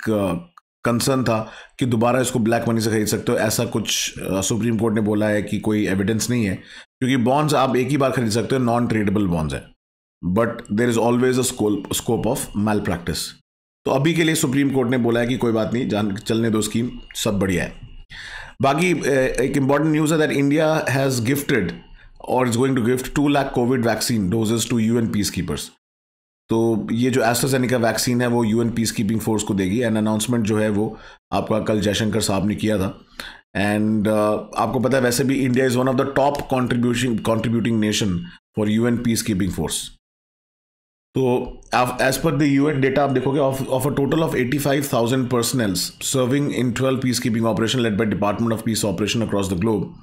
कंसर्न uh, था कि दोबारा इसको ब्लैक मनी से खरीद सकते हो ऐसा कुछ सुप्रीम uh, कोर्ट ने बोला है कि कोई एविडेंस नहीं है क्योंकि बॉन्ड्स आप एक ही बार खरीद सकते हो नॉन ट्रेडेबल बॉन्ड्स हैं but there is always a scope of malpractice तो अभी के लिए सुप्रीम कोर्ट ने बोला है कि कोई बात नहीं जान चलने दो स्कीम सब बढ़िया है बाकी एक इम्पॉर्टेंट न्यूज़ है दैट इंडिया हैज़ गिफ्टेड और is going to gift two lakh COVID vaccine doses to U N peace keepers तो ये जो एस्ट्राजेनिका वैक्सीन है वो एन पीस कीपिंग फोर्स को देगी एंड अनाउंसमेंट जो है वो आपका कल जयशंकर साहब ने किया था एंड uh, आपको पता है वैसे भी India is one of the top contribution contributing nation for an peace keeping force तो as per the UN data आप देखोगे of a total of 85,000 personnels serving in 12 peace keeping operation led by department of peace operation across the globe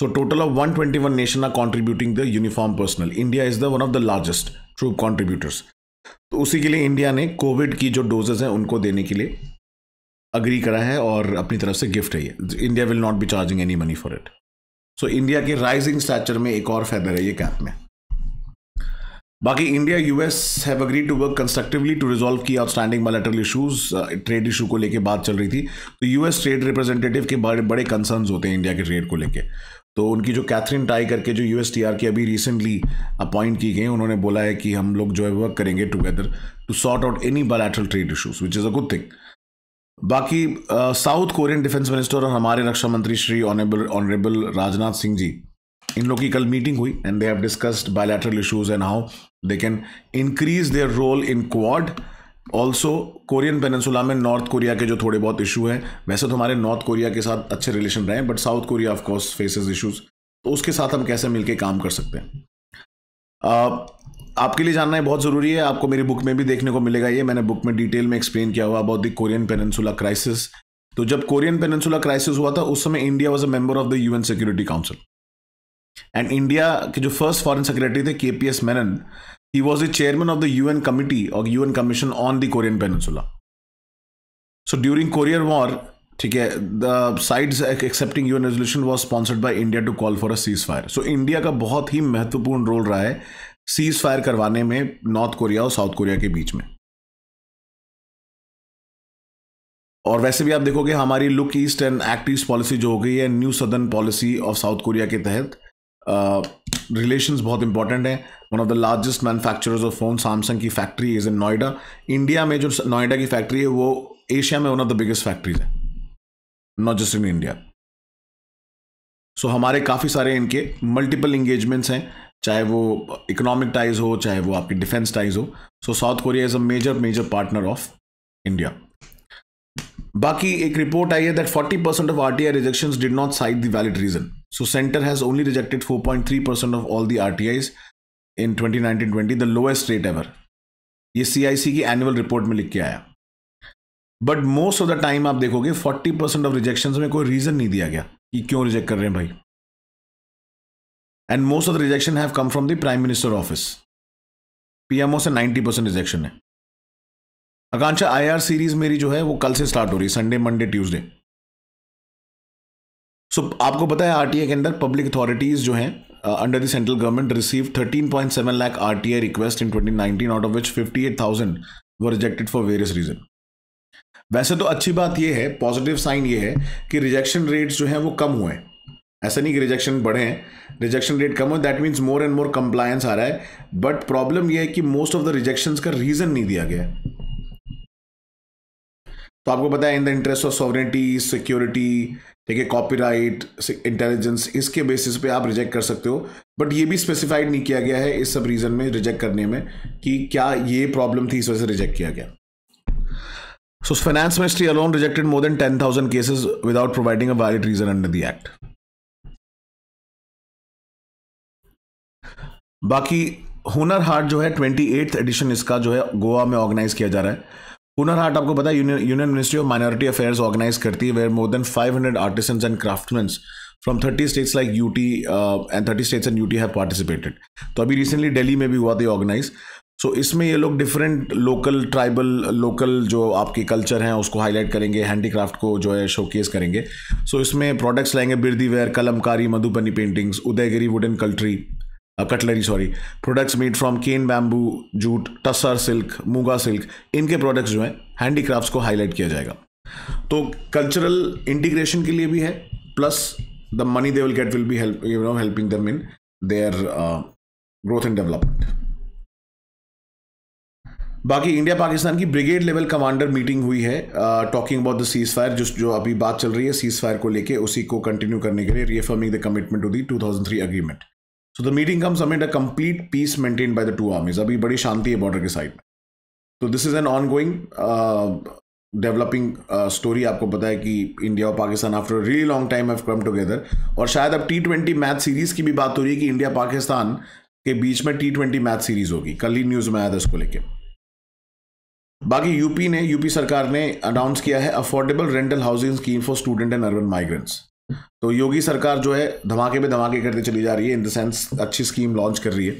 so total of 121 nation are contributing the uniform personnel India is the one of the largest troop contributors तो उसी के लिए India ने Covid की जो doses हैं उनको देने के लिए अग्री करा है और अपनी तरफ से गिफ्ट है ये India will not be charging any money for it so India के राइजिंग स्टैचर में एक और फैदर है ये कैप में बाकी India US have agree to work constructively to resolve key outstanding bilateral issues trade issue को लेके बात चल रही थी तो यूएस ट्रेड रिप्रेजेंटेटिव के बड़े बड़े कंसर्न होते हैं इंडिया के ट्रेड को लेके तो उनकी जो कैथरीन टाई करके जो यू के अभी रिसेंटली अपॉइंट की गई उन्होंने बोला है कि हम लोग जो है वर्क करेंगे together to sort out any bilateral trade issues which is a good thing बाकी साउथ कोरियन डिफेंस मिनिस्टर और हमारे रक्षा मंत्री श्री ऑनरेबल ऑनरेबल राजनाथ सिंह जी इन लोग की कल मीटिंग हुई and they have discussed bilateral issues and how they can increase their role in quad also Korean peninsula में नॉर्थ कोरिया के जो थोड़े बहुत इशू हैं वैसे तो हमारे नॉर्थ कोरिया के साथ अच्छे रिलेशन रहे but South Korea of course faces issues तो उसके साथ हम कैसे मिलकर काम कर सकते हैं uh, आपके लिए जानना है बहुत ज़रूरी है आपको मेरी बुक में भी देखने को मिलेगा ये मैंने बुक में डिटेल में एक्सप्लेन किया हुआ about the Korean peninsula crisis तो जब कोरियन पेनसुला क्राइसिस हुआ था उस समय India was a member of the UN security council and India के जो फर्स्ट फॉरेन सेक्रेटरी थे K P S Menon he was a chairman of the U N committee और U N commission on the Korean peninsula so during Korean war ठीक है the side accepting an resolution was sponsored by India to call for a ceasefire so India का बहुत ही महत्वपूर्ण role रहा है seize ceasefire करवाने में North Korea और साउथ कोरिया के बीच में और वैसे भी आप देखोगे हमारी look east and act east policy जो हो गई है new southern policy of South Korea के तहत रिलेशंस बहुत इंपॉर्टेंट है one of the largest manufacturers of phone Samsung की factory is in Noida India में जो नोएडा की फैक्ट्री है वो एशिया में one of the biggest factories है not just in India so हमारे काफ़ी सारे इनके मल्टीपल इंगेजमेंट्स हैं चाहे वो इकोनॉमिक टाइज हो चाहे वो आपकी डिफेंस टाइज हो so south Korea is a major major partner of India बाकी एक रिपोर्ट आई है that 40 percent of RTI rejection did not cite the valid reason so centre has only rejected 4.3 percent of all T Is in 2019-20 the lowest rate ever ये CIC की annual report में लिख के आया but most of the time आप देखोगे 40 percent of rejection में कोई रीजन नहीं दिया गया कि क्यों रिजेक्ट कर रहे हैं भाई and most of the rejection have come from the prime minister office PMO से 90 परसेंट रिजेक्शन है आकांक्षा आर सीरीज मेरी जो है वो कल से स्टार्ट हो रही है Sunday Monday Tuesday so so, आपको पता है आरटीए के अंदर पब्लिक अथॉरिटीज जो हैं under the central government receive 13.7 T I request in nineteen out of which thousand वो रिजेक्टेड फॉर वेरियस रीजन वैसे तो अच्छी बात यह है पॉजिटिव साइन ये है कि रिजेक्शन रेट्स जो हैं वो कम हुए ऐसा नहीं कि रिजेक्शन बढ़े हैं रिजेक्शन रेट कम हो that means more and more compliance आ रहा है बट प्रॉब्लम यह है कि मोस्ट ऑफ द रिजेक्शन का रीज़न नहीं दिया गया है तो आपको पता है in the interest of sovereignty security ठीक है कॉपीराइट इंटेलिजेंस इसके बेसिस पे आप रिजेक्ट कर सकते हो बट ये भी स्पेसिफाइड नहीं किया गया है इस सब रीज़न में रिजेक्ट करने में कि क्या ये प्रॉब्लम थी इस वजह से रिजेक्ट किया गया so finance ministry alone rejected more than ten thousand cases without providing a valid reason under the act बाकी हुनर हाट जो है ट्वेंटी एडिशन इसका जो है गोवा में ऑर्गेनाइज किया जा रहा है हुनर हाट आपको पता है union ministry of minority affairs organise करती है where more than 500 artisans and craftsman from 30 states like UT and 30 states and UT have participated तो अभी रिसेंटली दिल्ली में भी हुआ था ऑर्गेनाइज सो इसमें ये लोग डिफरेंट लोकल ट्राइबल लोकल जो आपके कल्चर हैं उसको हाईलाइट करेंगे हैंडीक्राफ्ट को जो है शोकेस करेंगे सो so, इसमें प्रोडक्ट्स लाएंगे बिरदी ware Kalamkari Madhubani paintings Udayagiri wooden cutlery cutlery sorry products made from cane bamboo jute tussar silk muga silk इनके प्रोडक्ट्स जो हैं हैंडीक्राफ्ट्स को हाईलाइट किया जाएगा तो कल्चरल इंटीग्रेशन के लिए भी है plus the money they will get will be help you know helping them in their growth and development बाकी इंडिया पाकिस्तान की ब्रिगेड लेवल कमांडर मीटिंग हुई है talking about the ceasefire जो जो अभी बात चल रही है सीज फायर को लेके उसी को कंटिन्यू करने के लिए reaffirming the commitment to the three agreement so the meeting comes amid a complete peace maintain by the two armies अभी बड़ी शांति है बॉर्डर के साइड में तो this is an ongoing developing story आपको पता है कि इंडिया और Pakistan after really long time have come together और शायद अब टी ट्वेंटी मैच सीरीज़ की भी बात हो रही है कि इंडिया पाकिस्तान के बीच में टी ट्वेंटी मैच सीरीज़ होगी कल ही न्यूज़ में आया था इसको लेके बाकी यूपी ने यूपी सरकार ने अनाउंस किया है affordable rental housing scheme for student and urban migrants तो योगी सरकार जो है धमाके पे धमाके करते चली जा रही है इन द सेंस अच्छी स्कीम लॉन्च कर रही है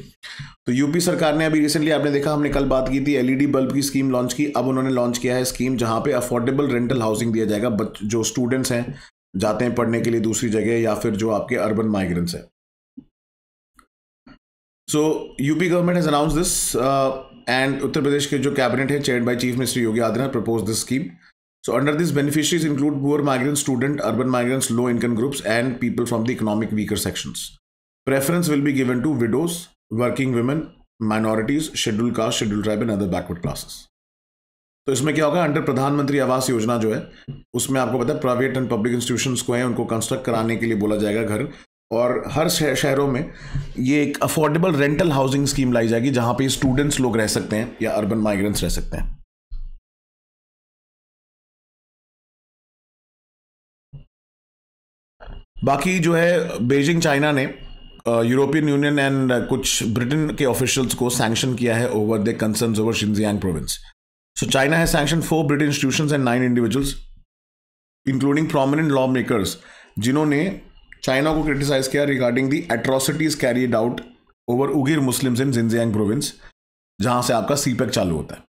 तो यूपी सरकार ने अभी रिसेंटली आपने देखा हमने कल बात की थी एलईडी बल्ब e की स्कीम लॉन्च की अब उन्होंने लॉन्च किया है स्कीम जहां पे अफोर्डेबल रेंटल हाउसिंग दिया जाएगा जो स्टूडेंट्स हैं जाते हैं पढ़ने के लिए दूसरी जगह या फिर जो आपके अर्बन माइग्रेंट्स हैं so UP government has announce this and Uttar Pradesh के जो कैबिनेट है chair by chief minister Yogi Adityanath propose this scheme So under this, beneficiaries include poor migrant student, urban migrants, low-income groups, and people from the economic weaker sections. Preference will be given to widows, working women, minorities, scheduled caste, scheduled tribe, and other backward classes. तो इसमें क्या होगा under प्रधानमंत्री आवास योजना जो है उसमें आपको पता है प्राइवेट एंड पब्लिक इंस्टीट्यूशंस को है उनको कंस्ट्रक्ट कराने के लिए बोला जाएगा घर और हर शहरों में ये एक अफोर्डेबल रेंटल हाउसिंग स्कीम लाई जाएगी जहां पे स्टूडेंट्स लोग रह सकते हैं या अर्बन माइग्रेंट्स रह सकते हैं बाकी जो है बेजिंग चाइना ने यूरोपियन यूनियन एंड कुछ ब्रिटेन के ऑफिशियल्स को सैंक्शन किया है over the concern over Xinjiang province so China है sanction four Britain institution and nine individuals including prominent law makers जिन्होंने चाइना को क्रिटिसाइज किया regarding the atrocities carried out over Uighur Muslims in Xinjiang province जहां से आपका CPEC e चालू होता है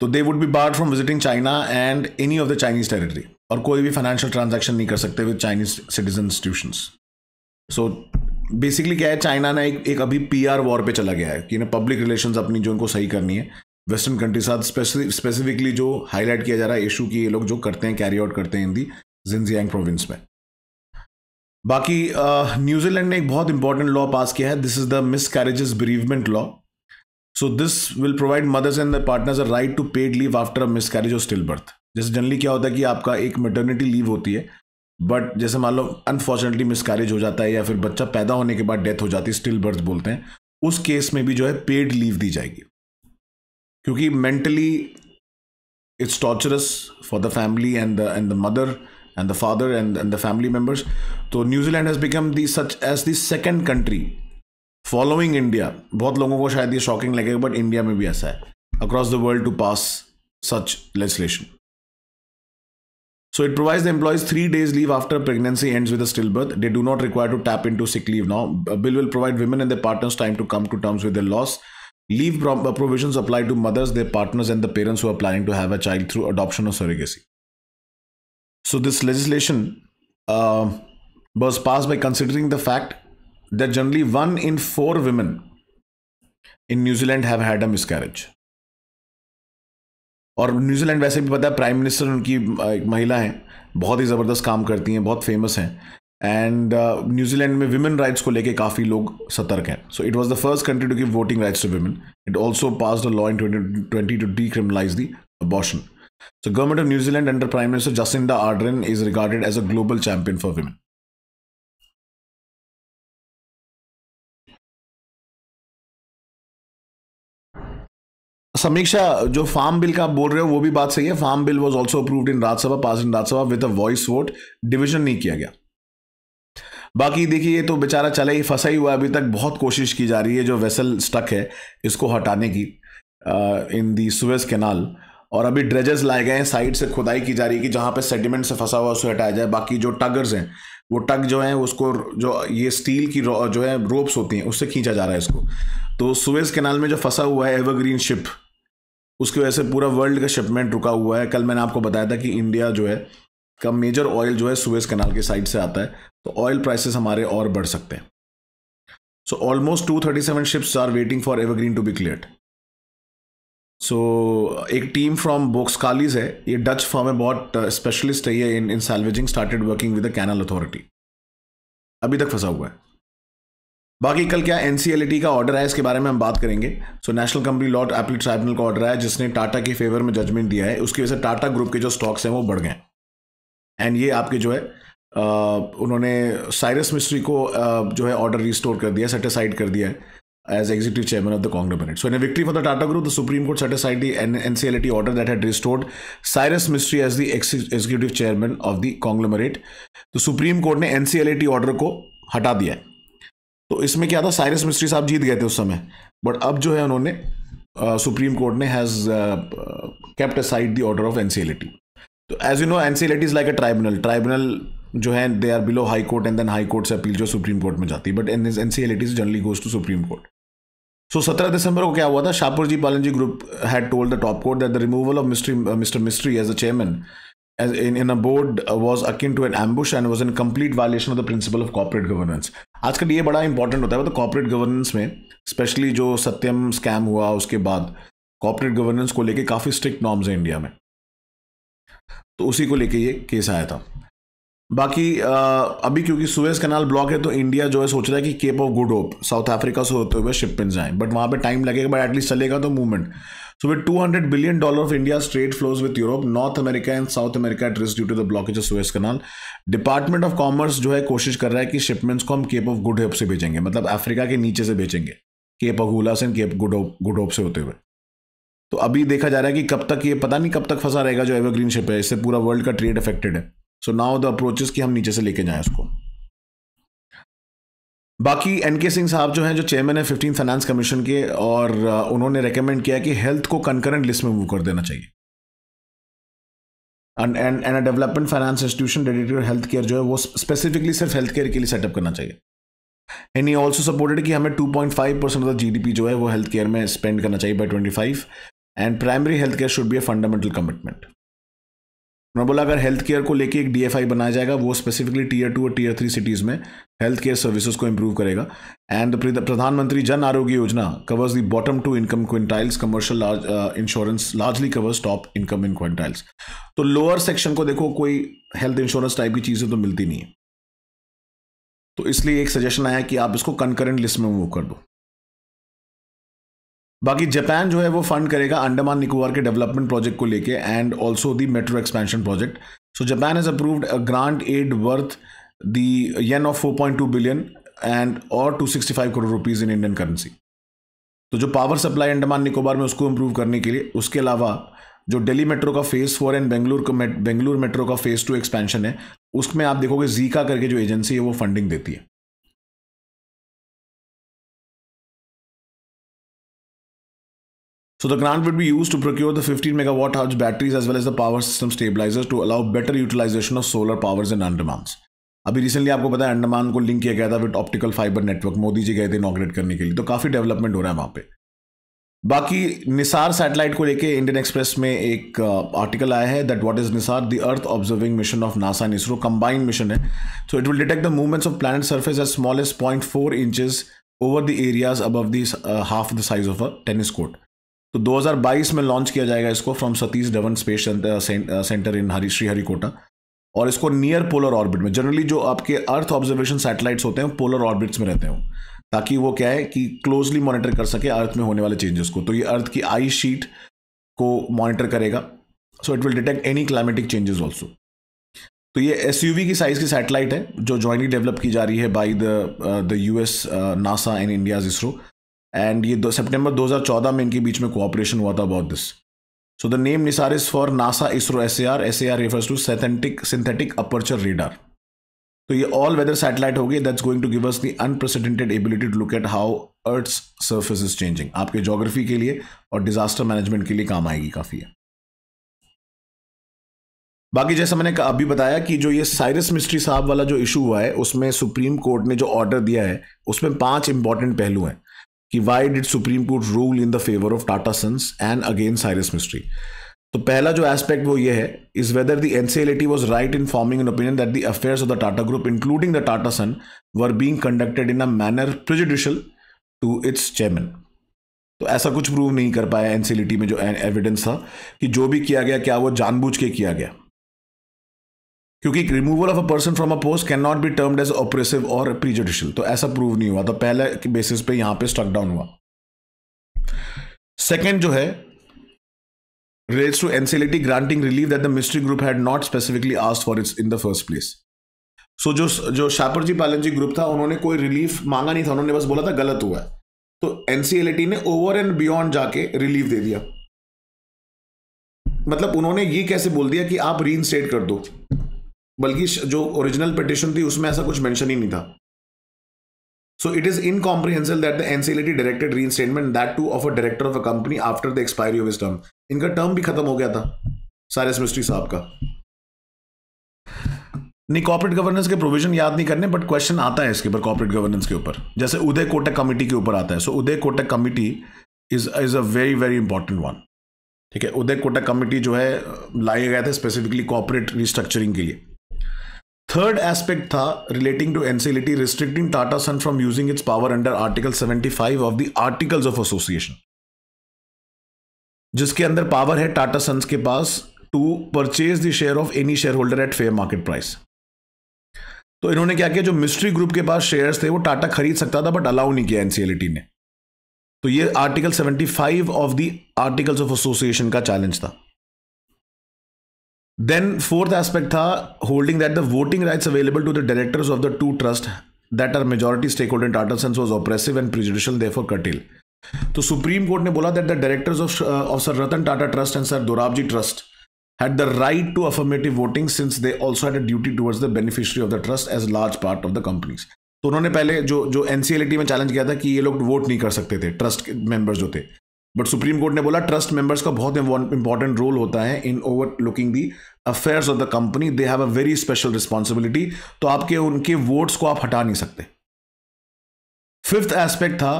तो they would be barred from visiting China and any of the Chinese territory और कोई भी फाइनेंशियल ट्रांजेक्शन नहीं कर सकते with Chinese citizen institution so basically क्या है चाइना ना एक, एक अभी पी आर वॉर पर चला गया है कि ना पब्लिक रिलेशन अपनी जो उनको सही करनी है वेस्टर्न कंट्री साथ स्पेसिफिकली जो हाईलाइट किया जा रहा है इशू की ये लोग जो करते हैं कैरी आउट करते हैं इन दी जिनजियांग प्रोविंस में बाकी न्यूजीलैंड ने एक बहुत इंपॉर्टेंट लॉ पास किया है this is the miscarriages bereavement law so this will provide mothers and the partners a right to paid leave after a miscarriage of stillbirth जैसे generally क्या होता है कि आपका एक maternity leave होती है बट जैसे मान लो अनफॉर्चुनेटली मिसकैरेज हो जाता है या फिर बच्चा पैदा होने के बाद डेथ हो जाती है स्टिल बर्थ बोलते हैं उस केस में भी जो है पेड लीव दी जाएगी क्योंकि mentally it's torturous for the family and the and the mother and the father and and the family members तो New Zealand has become the such as the second country following India बहुत लोगों को शायद ये shocking लगेगा but India में भी ऐसा है across the world to pass such legislation So it provides the employees three days leave after pregnancy ends with a stillbirth. They do not require to tap into sick leave now. A bill will provide women and their partners time to come to terms with their loss. Leave uh, provisions apply to mothers, their partners, and the parents who are planning to have a child through adoption or surrogacy. So this legislation uh, was passed by considering the fact that generally one in four women in New Zealand have had a miscarriage. और New Zealand वैसे भी पता है prime minister उनकी एक महिला हैं बहुत ही ज़बरदस्त काम करती हैं बहुत फेमस हैं एंड न्यूजीलैंड में वुमेन राइट्स को लेके काफ़ी लोग सतर्क हैं so it was the first country to give voting rights to women it also pass the law in twenty two D the the abortion so government of New Zealand under prime minister Jacinda Ardern is regarded as a global champion for women Samiksha जो farm bill का आप बोल रहे हो वो भी बात सही है farm bill was also approved in Rajya Sabha pass in Rajya Sabha with a voice vote division नहीं किया गया बाकी देखिए ये तो बेचारा चला ही फंसा ही हुआ अभी तक बहुत कोशिश की जा रही है जो वेसल स्टक है इसको हटाने की इन दी सुएज कैनाल और अभी ड्रेजेस लाए गए हैं साइड से खुदाई की जा रही है कि जहाँ पे सेडिमेंट से फंसा हुआ उसे हटाया जाए बाकी जो टगर्स हैं वो टग जो है उसको जो ये स्टील की जो है रोप्स होती हैं उससे खींचा जा रहा है इसको तो सुज कैनाल में जो फंसा हुआ है एवरग्रीन शिप उसकी वजह से पूरा वर्ल्ड का शिपमेंट रुका हुआ है कल मैंने आपको बताया था कि इंडिया जो है का मेजर ऑयल जो है सुवेज कनाल के साइड से आता है तो ऑयल प्राइसेस हमारे और बढ़ सकते हैं so almost two thirty seven ships are waiting for Evergreen to be clear so एक टीम फ्रॉम बोक्सकालीज है ये डच फॉर्म है बहुत स्पेशलिस्ट uh, है ये in in salvaging started working with the canal authority अभी तक फंसा हुआ है बाकी कल क्या एन का ऑर्डर है इसके बारे में हम बात करेंगे so national company law appellate tribunal का ऑर्डर है जिसने टाटा के फेवर में जजमेंट दिया है उसकी वजह से टाटा ग्रुप के जो स्टॉक्स हैं वो बढ़ गए एंड ये आपके जो है आ, उन्होंने साइरस मिस्ट्री को आ, जो है ऑर्डर रिस्टोर कर दिया सेटिसाइड कर दिया है as executive chairman of the conglomerate so in victory for the Tata group the supreme court set aside the N C L T order that had restored Cyrus Mistry as the executive chairman of the conglomerate तो supreme court ने N C L T order को हटा दिया है तो इसमें क्या था साइरस मिस्ट्री साहब जीत गए थे उस समय बट अब जो है उन्होंने सुप्रीम कोर्ट ने हैज़ कैप्ट aside the order of N तो as you know N is like a tribunal tribunal जो है they are below high court and then high court से अपील जो सुप्रीम कोर्ट में जाती है but N N C L it is generally goes to supreme court so सत्रह दिसंबर को क्या हुआ था Shapoorji Pallonji group had told the top court that the removal of Mistry mister Mistry as a chairman in, in a board uh, was akin to an ambush and was in complete violation of the principle of corporate governance. आजकल ये बड़ा important होता है मतलब corporate governance में specially जो सत्यम scam हुआ उसके बाद कॉर्पोरेट गवर्नेंस को लेके काफ़ी स्ट्रिक्ट नॉर्म्स हैं इंडिया में तो उसी को लेके ये केस आया था बाकी uh, अभी क्योंकि सुएज कैनाल ब्लॉक है तो इंडिया जो है सोच रहा है कि Cape of Good Hope South Africa से होते हुए शिपिन आए बट वहां पर टाइम लगेगा बट एटलीस्ट चलेगा तो movement So with 200 billion dollar of India's trade flows with Europe, North America and South America at risk due to the blockage of Suez Canal, Department of Commerce जो है कोशिश कर रहा है कि shipments को हम Cape of Good Hope से भेजेंगे मतलब अफ्रीका के नीचे से बेचेंगे केप अगूला से Cape Good Hope Good Hope से होते हुए तो अभी देखा जा रहा है कि कब तक ये पता नहीं कब तक फंसा रहेगा जो एवरग्रीन शिप है इससे पूरा वर्ल्ड का ट्रेड अफेक्टेड है सो नाउ द अप्रोचेस कि हम नीचे से लेके जाएं उसको बाकी एन के सिंह साहब जो हैं जो चेयरमैन है फिफ्टीन फाइनेंस कमीशन के और उन्होंने रेकमेंड किया कि हेल्थ को कंकरेंट लिस्ट में मूव कर देना चाहिए and and development finance institution dedicated health care जो है वो स्पेसिफिकली सिर्फ हेल्थ केयर के लिए सेटअप करना चाहिए एंड ई ऑल्सो सपोर्टेड कि हमें two point five percent of the P जो है वो हेल्थ केयर में स्पेंड करना चाहिए by twenty five and primary health care should be a fundamental commitment उन्होंने बोला अगर हेल्थ केयर को लेके एक डीएफआई बनाया जाएगा वो स्पेसिफिकली टीयर टू और टीयर थ्री सिटीज़ में हेल्थ केयर सर्विसेज को इम्प्रूव करेगा and Pradhan Mantri Jan Arogya Yojana covers the bottom two income quintiles commercial insurance largely covers top income in quintiles तो लोअर सेक्शन को देखो कोई हेल्थ इंश्योरेंस टाइप की चीज़ें तो मिलती नहीं है तो इसलिए एक सजेशन आया कि आप इसको कंकरेंट लिस्ट में मूव कर दो बाकी जापान जो है वो फंड करेगा अंडमान निकोबार के डेवलपमेंट प्रोजेक्ट को लेके and also the metro expansion project so Japan is approved a grant aid worth the yen of 4.2 billion and और 265 crore rupees in Indian currency तो जो पावर सप्लाई अंडमान निकोबार में उसको इम्प्रूव करने के लिए उसके अलावा जो डेली मेट्रो का फेज़ फोर एंड बेंगलुरु का बेंगलुरु मेट्रो का फेज़ टू एक्सपेंशन है उसमें आप देखोगे जीका करके जो एजेंसी है वो फंडिंग देती है So the grant would be used to procure the 15 megawatt hours batteries as well as the power system stabilizers to allow better utilization of solar powers in Andaman. अभी recently आपको पता है अंडमान को link किया गया था with optical fibre network Modi ji गए थे इनॉग्रेट करने के लिए तो काफ़ी डेवलपमेंट हो रहा है वहां पे बाकी निसार सैटेलाइट को लेके इंडियन एक्सप्रेस में एक आर्टिकल uh, आया है that what is NISAR the earth observing mission of NASA and ISRO combined mission है so it will detect the movements of planet surface as smallest point four inches over the areas above the half the size of a tennis court तो 2022 में launch किया जाएगा इसको from Satish Dhawan space centre in Hari Sriharikota और इसको near polar orbit में generally जो आपके अर्थ ऑब्जर्वेशन सैटेलाइट्स होते हैं पोलर ऑर्बिट्स में रहते हो ताकि वो क्या है कि क्लोजली मॉनिटर कर सके अर्थ में होने वाले चेंजेस को तो ये अर्थ की आई शीट को मॉनिटर करेगा so it will detect any climatic changes also तो ये एस की साइज़ की सैटेलाइट है जो ज्वाइंटली डेवलप की जा रही है by the the U S NASA and India's ISRO and ये दो हजार चौदह में इनके बीच में कोऑपरेशन हुआ था about this so the name NISAR is for NASA ISRO S A R S A R refers to synthetic synthetic aperture radar तो ये ऑल वेदर सैटेलाइट होगी that's going to give us the unprecedented ability to look at how earth surface is changing आपके geography के लिए और disaster management के लिए काम आएगी काफ़ी है बाकी जैसा मैंने अभी बताया कि जो ये साइरस मिस्ट्री साहब वाला जो इशू हुआ है उसमें सुप्रीम कोर्ट ने जो ऑर्डर दिया है उसमें पांच इंपॉर्टेंट पहलू हैं कि why did supreme court rule in the favour of Tata sons and again Cyrus Mistry तो पहला जो एस्पेक्ट वो ये है is whether the N T was right in forming an opinion that the affairs of the Tata group including the Tata son were being conducted in a manner prejudicial to its chairman तो ऐसा कुछ prove नहीं कर पाया N में जो evidence था कि जो भी किया गया क्या वो जानबूझ के किया गया क्योंकि removal of a person from a post can not be termed as oppressive और प्रीजुडिशियल तो ऐसा प्रूव नहीं हुआ तो पहले बेसिस पे यहां पे स्टक डाउन हुआ सेकेंड जो है relates to NCLT granting relief that the Mistry group had not specifically asked for its in the first place so जो जो जी पालन जी ग्रुप था उन्होंने कोई रिलीफ मांगा नहीं था उन्होंने बस बोला था गलत हुआ है तो एनसीएलटी ने ओवर एंड बियॉन्ड जाके रिलीफ दे दिया मतलब उन्होंने ये कैसे बोल दिया कि आप रीइंस्टेट कर दो बल्कि जो ओरिजिनल पिटिशन थी उसमें ऐसा कुछ मेंशन ही नहीं था So it is incomprehensible the the directed re reinstatement that to of a director of a company after the expiry of इस टर्म इनका टर्म भी खत्म हो गया था सारे मिस्ट्री साहब का नहीं कॉपरेट गवर्नेंस के प्रोविजन याद नहीं करने बट क्वेश्चन आता है इसके ऊपर कॉपरेट गवर्नेंस के ऊपर जैसे उदय कोटक कमेटी के ऊपर आता है so Uday Kotak committee is is a very very important one ठीक है उदय कोटक कमेटी जो है लाए गए थे स्पेसिफिकली कॉपरेट रिस्ट्रक्चरिंग के लिए थर्ड एस्पेक्ट था relating to NCLT restricting Tata son from using its power under article 75 of the articles of association जिसके अंदर पावर है टाटा सन्स के पास to purchase the share of any share holder at fair market price तो इन्होंने क्या किया जो मिस्ट्री ग्रुप के पास शेयर्स थे वो टाटा खरीद सकता था बट अलाउ नहीं किया एनसीएलिटी ने तो ये article 75 of the articles of association का चैलेंज था देन फोर्थ एस्पेक्ट था holding that the voting rights available to the directors of the two trust that are majority stake holder Tata sons was oppressive and prejudicial देफर कटिल तो supreme court ने बोला that the directors of of sir Ratan Tata trust and sir Dorabji trust had the right to affirmative voting since they also had a duty towards the beneficiary of the trust as large part of the companies तो उन्होंने पहले जो जो NCLT में challenge किया था कि ये लोग वोट नहीं कर सकते थे ट्रस्ट के मेंबर्स जो थे बट सुप्रीम कोर्ट ने बोला ट्रस्ट मेंबर्स का बहुत इंपॉर्टेंट रोल होता है in overlooking the affairs of the company they have a very special responsibility तो आपके उनके वोट्स को आप हटा नहीं सकते फिफ्थ एस्पेक्ट था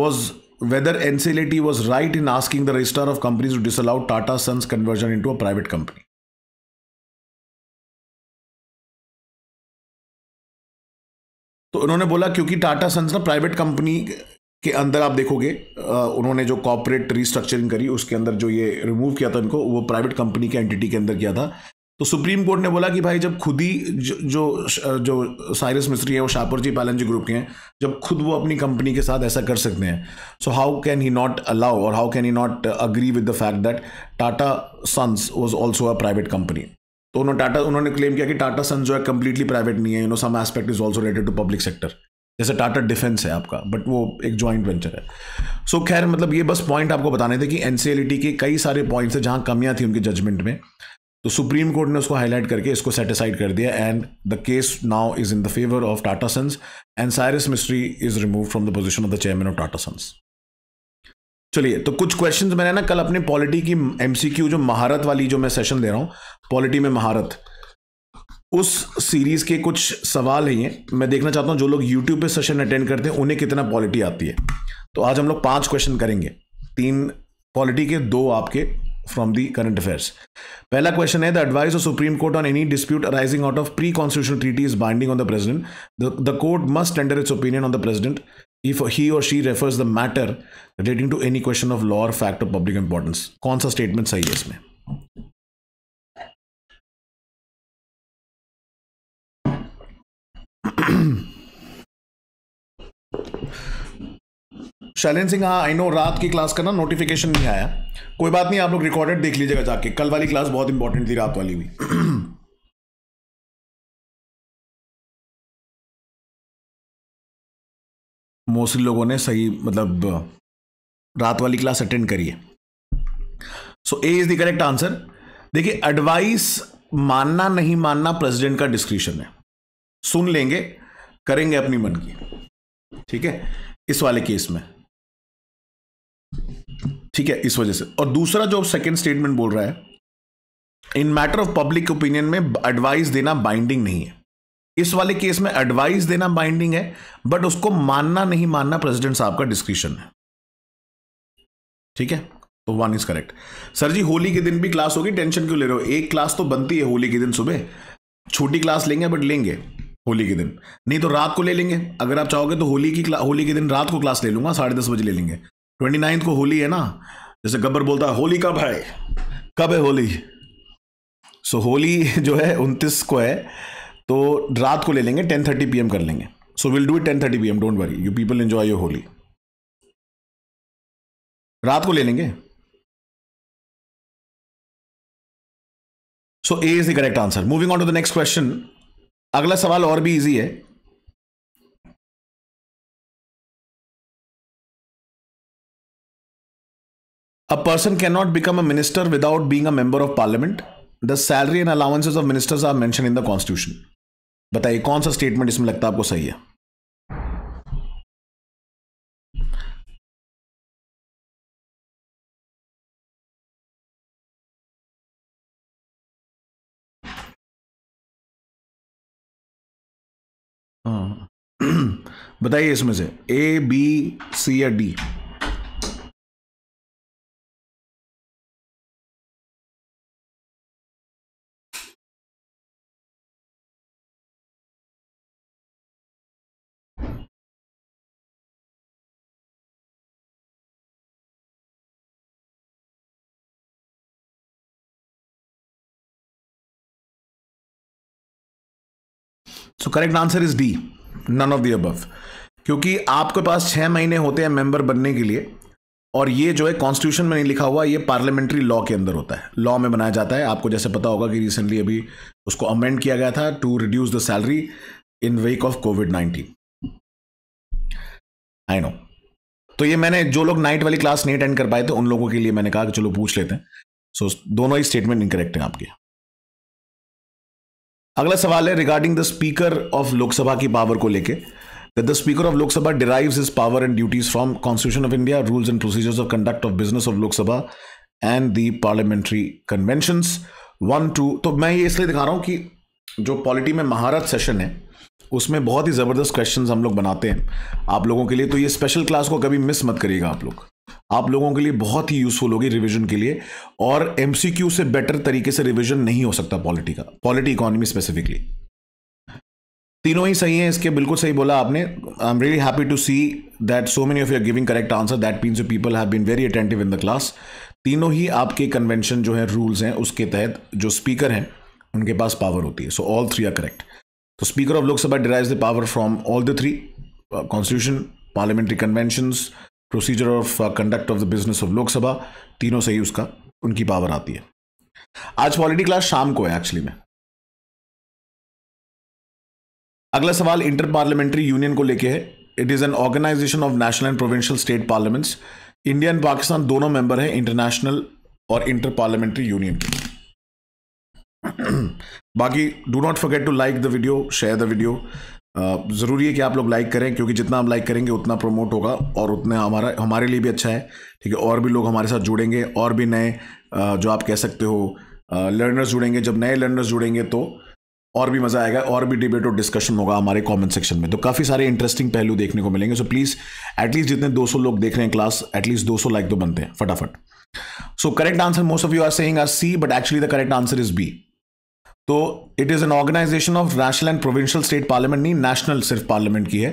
was whether NCLT was right in asking the register of companies to disallow Tata sons conversion into a private company तो उन्होंने बोला क्योंकि टाटा सन्स ना प्राइवेट कंपनी के अंदर आप देखोगे उन्होंने जो कॉपरेट रिस्ट्रक्चरिंग करी उसके अंदर जो ये रिमूव किया था इनको वो प्राइवेट कंपनी के एंटिटी के अंदर किया था तो सुप्रीम कोर्ट ने बोला कि भाई जब खुद ही जो जो, साइरस मिस्त्री है वो जी पालन जी ग्रुप के हैं जब खुद वो अपनी कंपनी के साथ ऐसा कर सकते हैं so how can he not allow और how can he not agree with the fact that Tata sons was also a private company तो उन्होंने टाटा उन्होंने क्लेम किया कि टाटा सन्स जो है कंप्लीटली प्राइवेट नहीं है you know some aspect is also related to public sector जैसे टाटा डिफेंस है आपका बट वो एक जॉइंट वेंचर है सो so, खैर मतलब ये बस पॉइंट आपको बताने थे कि एन e के कई सारे पॉइंट्स हैं जहाँ कमियाँ थी उनके जजमेंट में तो सुप्रीम कोर्ट ने उसको हाईलाइट करके इसको सेटिसाइड कर दिया and the case now is in the favour of Tata sons and Cyrus Mistry is remove from the position of the chairman of Tata sons चलिए तो कुछ क्वेश्चंस मैंने ना कल अपने पॉलिटी की एमसीक्यू जो महारत वाली जो मैं सेशन दे रहा हूँ पॉलिटी में महारत उस सीरीज़ के कुछ सवाल हैं ये मैं देखना चाहता हूँ जो लोग यूट्यूब पे सेशन अटेंड करते हैं उन्हें कितना पॉलिटी आती है तो आज हम लोग पांच क्वेश्चन करेंगे तीन पॉलिटी के दो आपके फ्रॉम दी करंट अफेयर्स पहला क्वेश्चन है the advice of supreme court on any dispute arising out of pre constitution treaty is binding on the president the court must tender its opinion on the president if he और she refers the matter relating to any question of law और fact of public importance कौन सा statement सही है इसमें शैलेन सिंह हाँ I know रात की क्लास का ना नोटिफिकेशन नहीं आया कोई बात नहीं आप लोग रिकॉर्डेड देख लीजिएगा जाके कल वाली क्लास बहुत इंपॉर्टेंट थी रात वाली भी मोस्टली लोगों ने सही मतलब रात वाली क्लास अटेंड करी है so A is the correct answer देखिए एडवाइस मानना नहीं मानना प्रेसिडेंट का डिस्क्रिप्शन है सुन लेंगे करेंगे अपनी मन की ठीक है इस वाले केस में ठीक है इस वजह से और दूसरा जो सेकंड स्टेटमेंट बोल रहा है in matter of public opinion में एडवाइस देना बाइंडिंग नहीं है इस वाले केस में एडवाइस देना बाइंडिंग है बट उसको मानना नहीं मानना प्रेसिडेंट साहब का डिस्क्रिप्शन है ठीक है तो one is correct sir ji Holi के दिन भी क्लास होगी टेंशन क्यों ले रहे हो एक क्लास तो बनती है होली के दिन सुबह छोटी क्लास लेंगे बट लेंगे होली के दिन नहीं तो रात को ले लेंगे अगर आप चाहोगे तो होली की होली के दिन रात को क्लास ले लूंगा साढ़े दस बजे ले लेंगे ट्वेंटी नाइन्थ को होली है ना जैसे गब्बर बोलता है होली कब है कब है होली सो so, होली जो है उनतीस को है तो रात को ले लेंगे टेन थर्टी पी कर लेंगे so will do it ten thirty P M don't worry you people enjoy your Holi रात को ले लेंगे so A is the correct answer moving on to the next question अगला सवाल और भी इजी है a person can not become a minister without being a member of parliament the salary and allowances of ministers are mention in the constitution बताइए कौन सा statement इसमें लगता है आपको सही है बताइए इसमें से ए बी सी या D so correct answer is D none of the above क्योंकि आपके पास छः महीने होते हैं मेंबर बनने के लिए और ये जो है कॉन्स्टिट्यूशन में नहीं लिखा हुआ ये पार्लियामेंट्री लॉ के अंदर होता है लॉ में बनाया जाता है आपको जैसे पता होगा कि रिसेंटली अभी उसको अमेंड किया गया था to reduce the salary in wake of COVID nineteen I know तो ये मैंने जो लोग नाइट वाली क्लास नहीं अटेंड कर पाए थे उन लोगों के लिए मैंने कहा कि चलो पूछ लेते हैं सो so, दोनों ही स्टेटमेंट इनकरेक्ट हैं आपके अगला सवाल है regarding the speaker of Lok Sabha की पावर को लेके the speaker of Lok Sabha derives is power and duties from constitution of India rules and procedures of conduct of business of Lok Sabha and the parliamentary conventions one two तो मैं ये इसलिए दिखा रहा हूँ कि जो पॉलिटी में महारत सेशन है उसमें बहुत ही ज़बरदस्त क्वेश्चन हम लोग बनाते हैं आप लोगों के लिए तो ये स्पेशल क्लास को कभी मिस मत करिएगा आप लोग आप लोगों के लिए बहुत ही यूजफुल होगी रिवीजन के लिए और एमसीक्यू से बेटर तरीके से रिवीजन नहीं हो सकता पॉलिटी का पॉलिटी इकोनॉमी स्पेसिफिकली तीनों ही सही हैं इसके बिल्कुल सही बोला आपने I am really happy to see that so many of you're giving correct answer that means you people have been very attentive in the class तीनों ही आपके कन्वेंशन जो है रूल्स हैं उसके तहत जो स्पीकर हैं उनके पास पावर होती है so all three are correct तो speaker of Lok Sabha derive the power from all the three constitution parliamentary convention procedure of conduct of the business of Lok Sabha तीनों से ही उसका उनकी पावर आती है आज पॉलिटी क्लास शाम को है एक्चुअली में अगला सवाल इंटर पार्लियामेंट्री यूनियन को लेके है it is an organisation of national and provincial state parliaments India and Pakistan दोनों मेंबर हैं इंटरनेशनल और इंटर पार्लियामेंट्री यूनियन बाकी do not forget to like the video share the video ज़रूरी है कि आप लोग लाइक करें क्योंकि जितना हम लाइक करेंगे उतना प्रमोट होगा और उतना हमारा हमारे लिए भी अच्छा है ठीक है और भी लोग हमारे साथ जुड़ेंगे और भी नए जो आप कह सकते हो लर्नर्स जुड़ेंगे जब नए लर्नर्स जुड़ेंगे तो और भी मज़ा आएगा और भी डिबेट और डिस्कशन होगा हमारे कमेंट सेक्शन में तो काफ़ी सारे इंटरेस्टिंग पहलू देखने को मिलेंगे सो प्लीज़ एटलीस्ट जितने 200 लोग देख रहे हैं क्लास एटलीस्ट 200 लाइक तो बनते हैं फटाफट so correct answer most of you are saying are C but actually the correct answer is B तो it is an organisation of national and provincial state parliament नहीं नेशनल सिर्फ parliament की है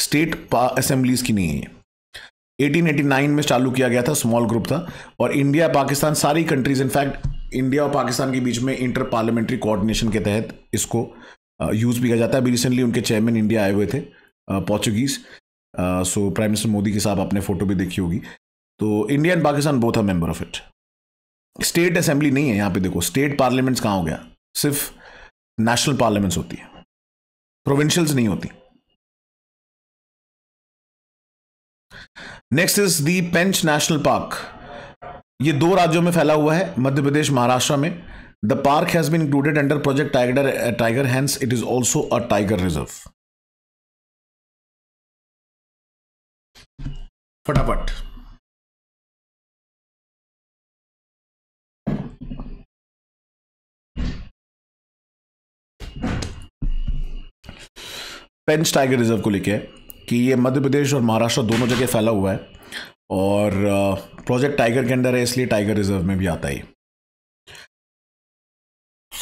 state assemblies की नहीं है 1889 में चालू किया गया था स्मॉल ग्रुप था और इंडिया पाकिस्तान सारी कंट्रीज इनफैक्ट इंडिया और पाकिस्तान के बीच में इंटर पार्लियामेंट्री कोऑर्डिनेशन के तहत इसको यूज़ uh, भी किया जाता है अभी रिसेंटली उनके चेयरमैन इंडिया आए हुए थे Portuguese so prime minister Modi के साथ आपने फ़ोटो भी देखी होगी तो India and Pakistan both are member of it state assembly नहीं है यहाँ पे देखो स्टेट पार्लियामेंट्स कहाँ हो गया सिर्फ नेशनल पार्लियामेंट्स होती है प्रोविंशियल्स नहीं होती next is the Pench national park ये दो राज्यों में फैला हुआ है मध्य प्रदेश महाराष्ट्र में the park has been included under project tiger tiger hence it is also a tiger reserve फटाफट पेंच टाइगर रिजर्व को लेके कि ये मध्य प्रदेश और महाराष्ट्र दोनों जगह फैला हुआ है और प्रोजेक्ट uh, टाइगर के अंडर है इसलिए टाइगर रिजर्व में भी आता है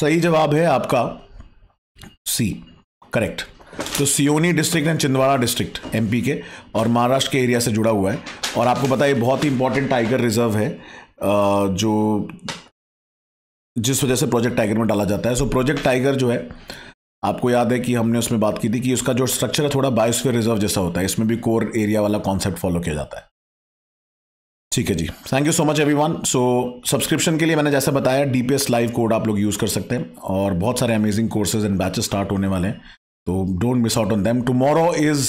सही जवाब है आपका सी करेक्ट तो Seoni district and Chhindwara district MP के और महाराष्ट्र के एरिया से जुड़ा हुआ है और आपको पता है बहुत ही इंपॉर्टेंट टाइगर रिजर्व है uh, जो जिस वजह से प्रोजेक्ट टाइगर में डाला जाता है सो प्रोजेक्ट टाइगर जो है आपको याद है कि हमने उसमें बात की थी कि उसका जो स्ट्रक्चर है थोड़ा बायोस्फीयर रिजर्व जैसा होता है इसमें भी कोर एरिया वाला कॉन्सेप्ट फॉलो किया जाता है ठीक है जी thank you so much everyone so subscription के लिए मैंने जैसा बताया डीपीएस लाइव कोड आप लोग यूज़ कर सकते हैं और बहुत सारे amazing courses and batches start होने वाले हैं तो don't miss out on them tomorrow is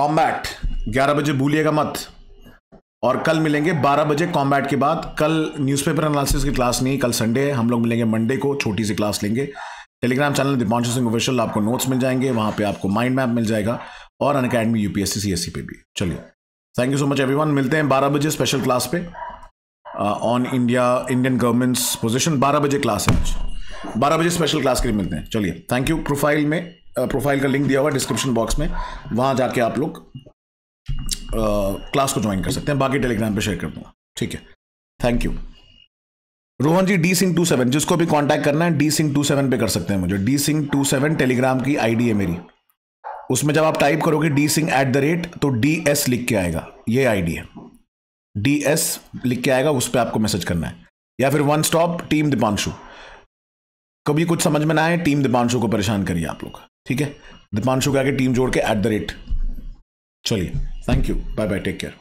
combat ग्यारह बजे भूलिएगा मत और कल मिलेंगे 12 बजे कॉम्बैट के बाद कल न्यूज़पेपर एनालिसिस की क्लास नहीं कल संडे है हम लोग मिलेंगे मंडे को छोटी सी क्लास लेंगे Telegram channel Deepanshu Singh official आपको नोट्स मिल जाएंगे वहाँ पे आपको माइंड मैप मिल जाएगा और अन अकेडमी यू पी पे भी चलिए thank you so much everyone मिलते हैं बारह बजे स्पेशल क्लास पे on India Indian government's position बारह बजे क्लास है बारह बजे स्पेशल क्लास के लिए मिलते हैं चलिए थैंक यू प्रोफाइल में प्रोफाइल uh, का लिंक दिया हुआ डिस्क्रिप्शन बॉक्स में वहाँ जाके आप लोग क्लास uh, को ज्वाइन कर सकते हैं बाकी टेलीग्राम पर शेयर कर दूँगा ठीक है thank you Rohan ji D Singh two seven जिसको भी कांटेक्ट करना है डी सिंह टू सेवन पे कर सकते हैं मुझे D Singh two seven Telegram की आईडी है मेरी उसमें जब आप टाइप करोगे D Singh at the rate तो डी एस लिख के आएगा ये आईडी है डी एस लिख के आएगा उस पर आपको मैसेज करना है या फिर वन स्टॉप टीम दीपांशु कभी कुछ समझ में ना आए टीम दीपांशु को परेशान करिए आप लोग ठीक है दीपांशु के आगे टीम जोड़ के एट द रेट चलिए thank you bye bye take care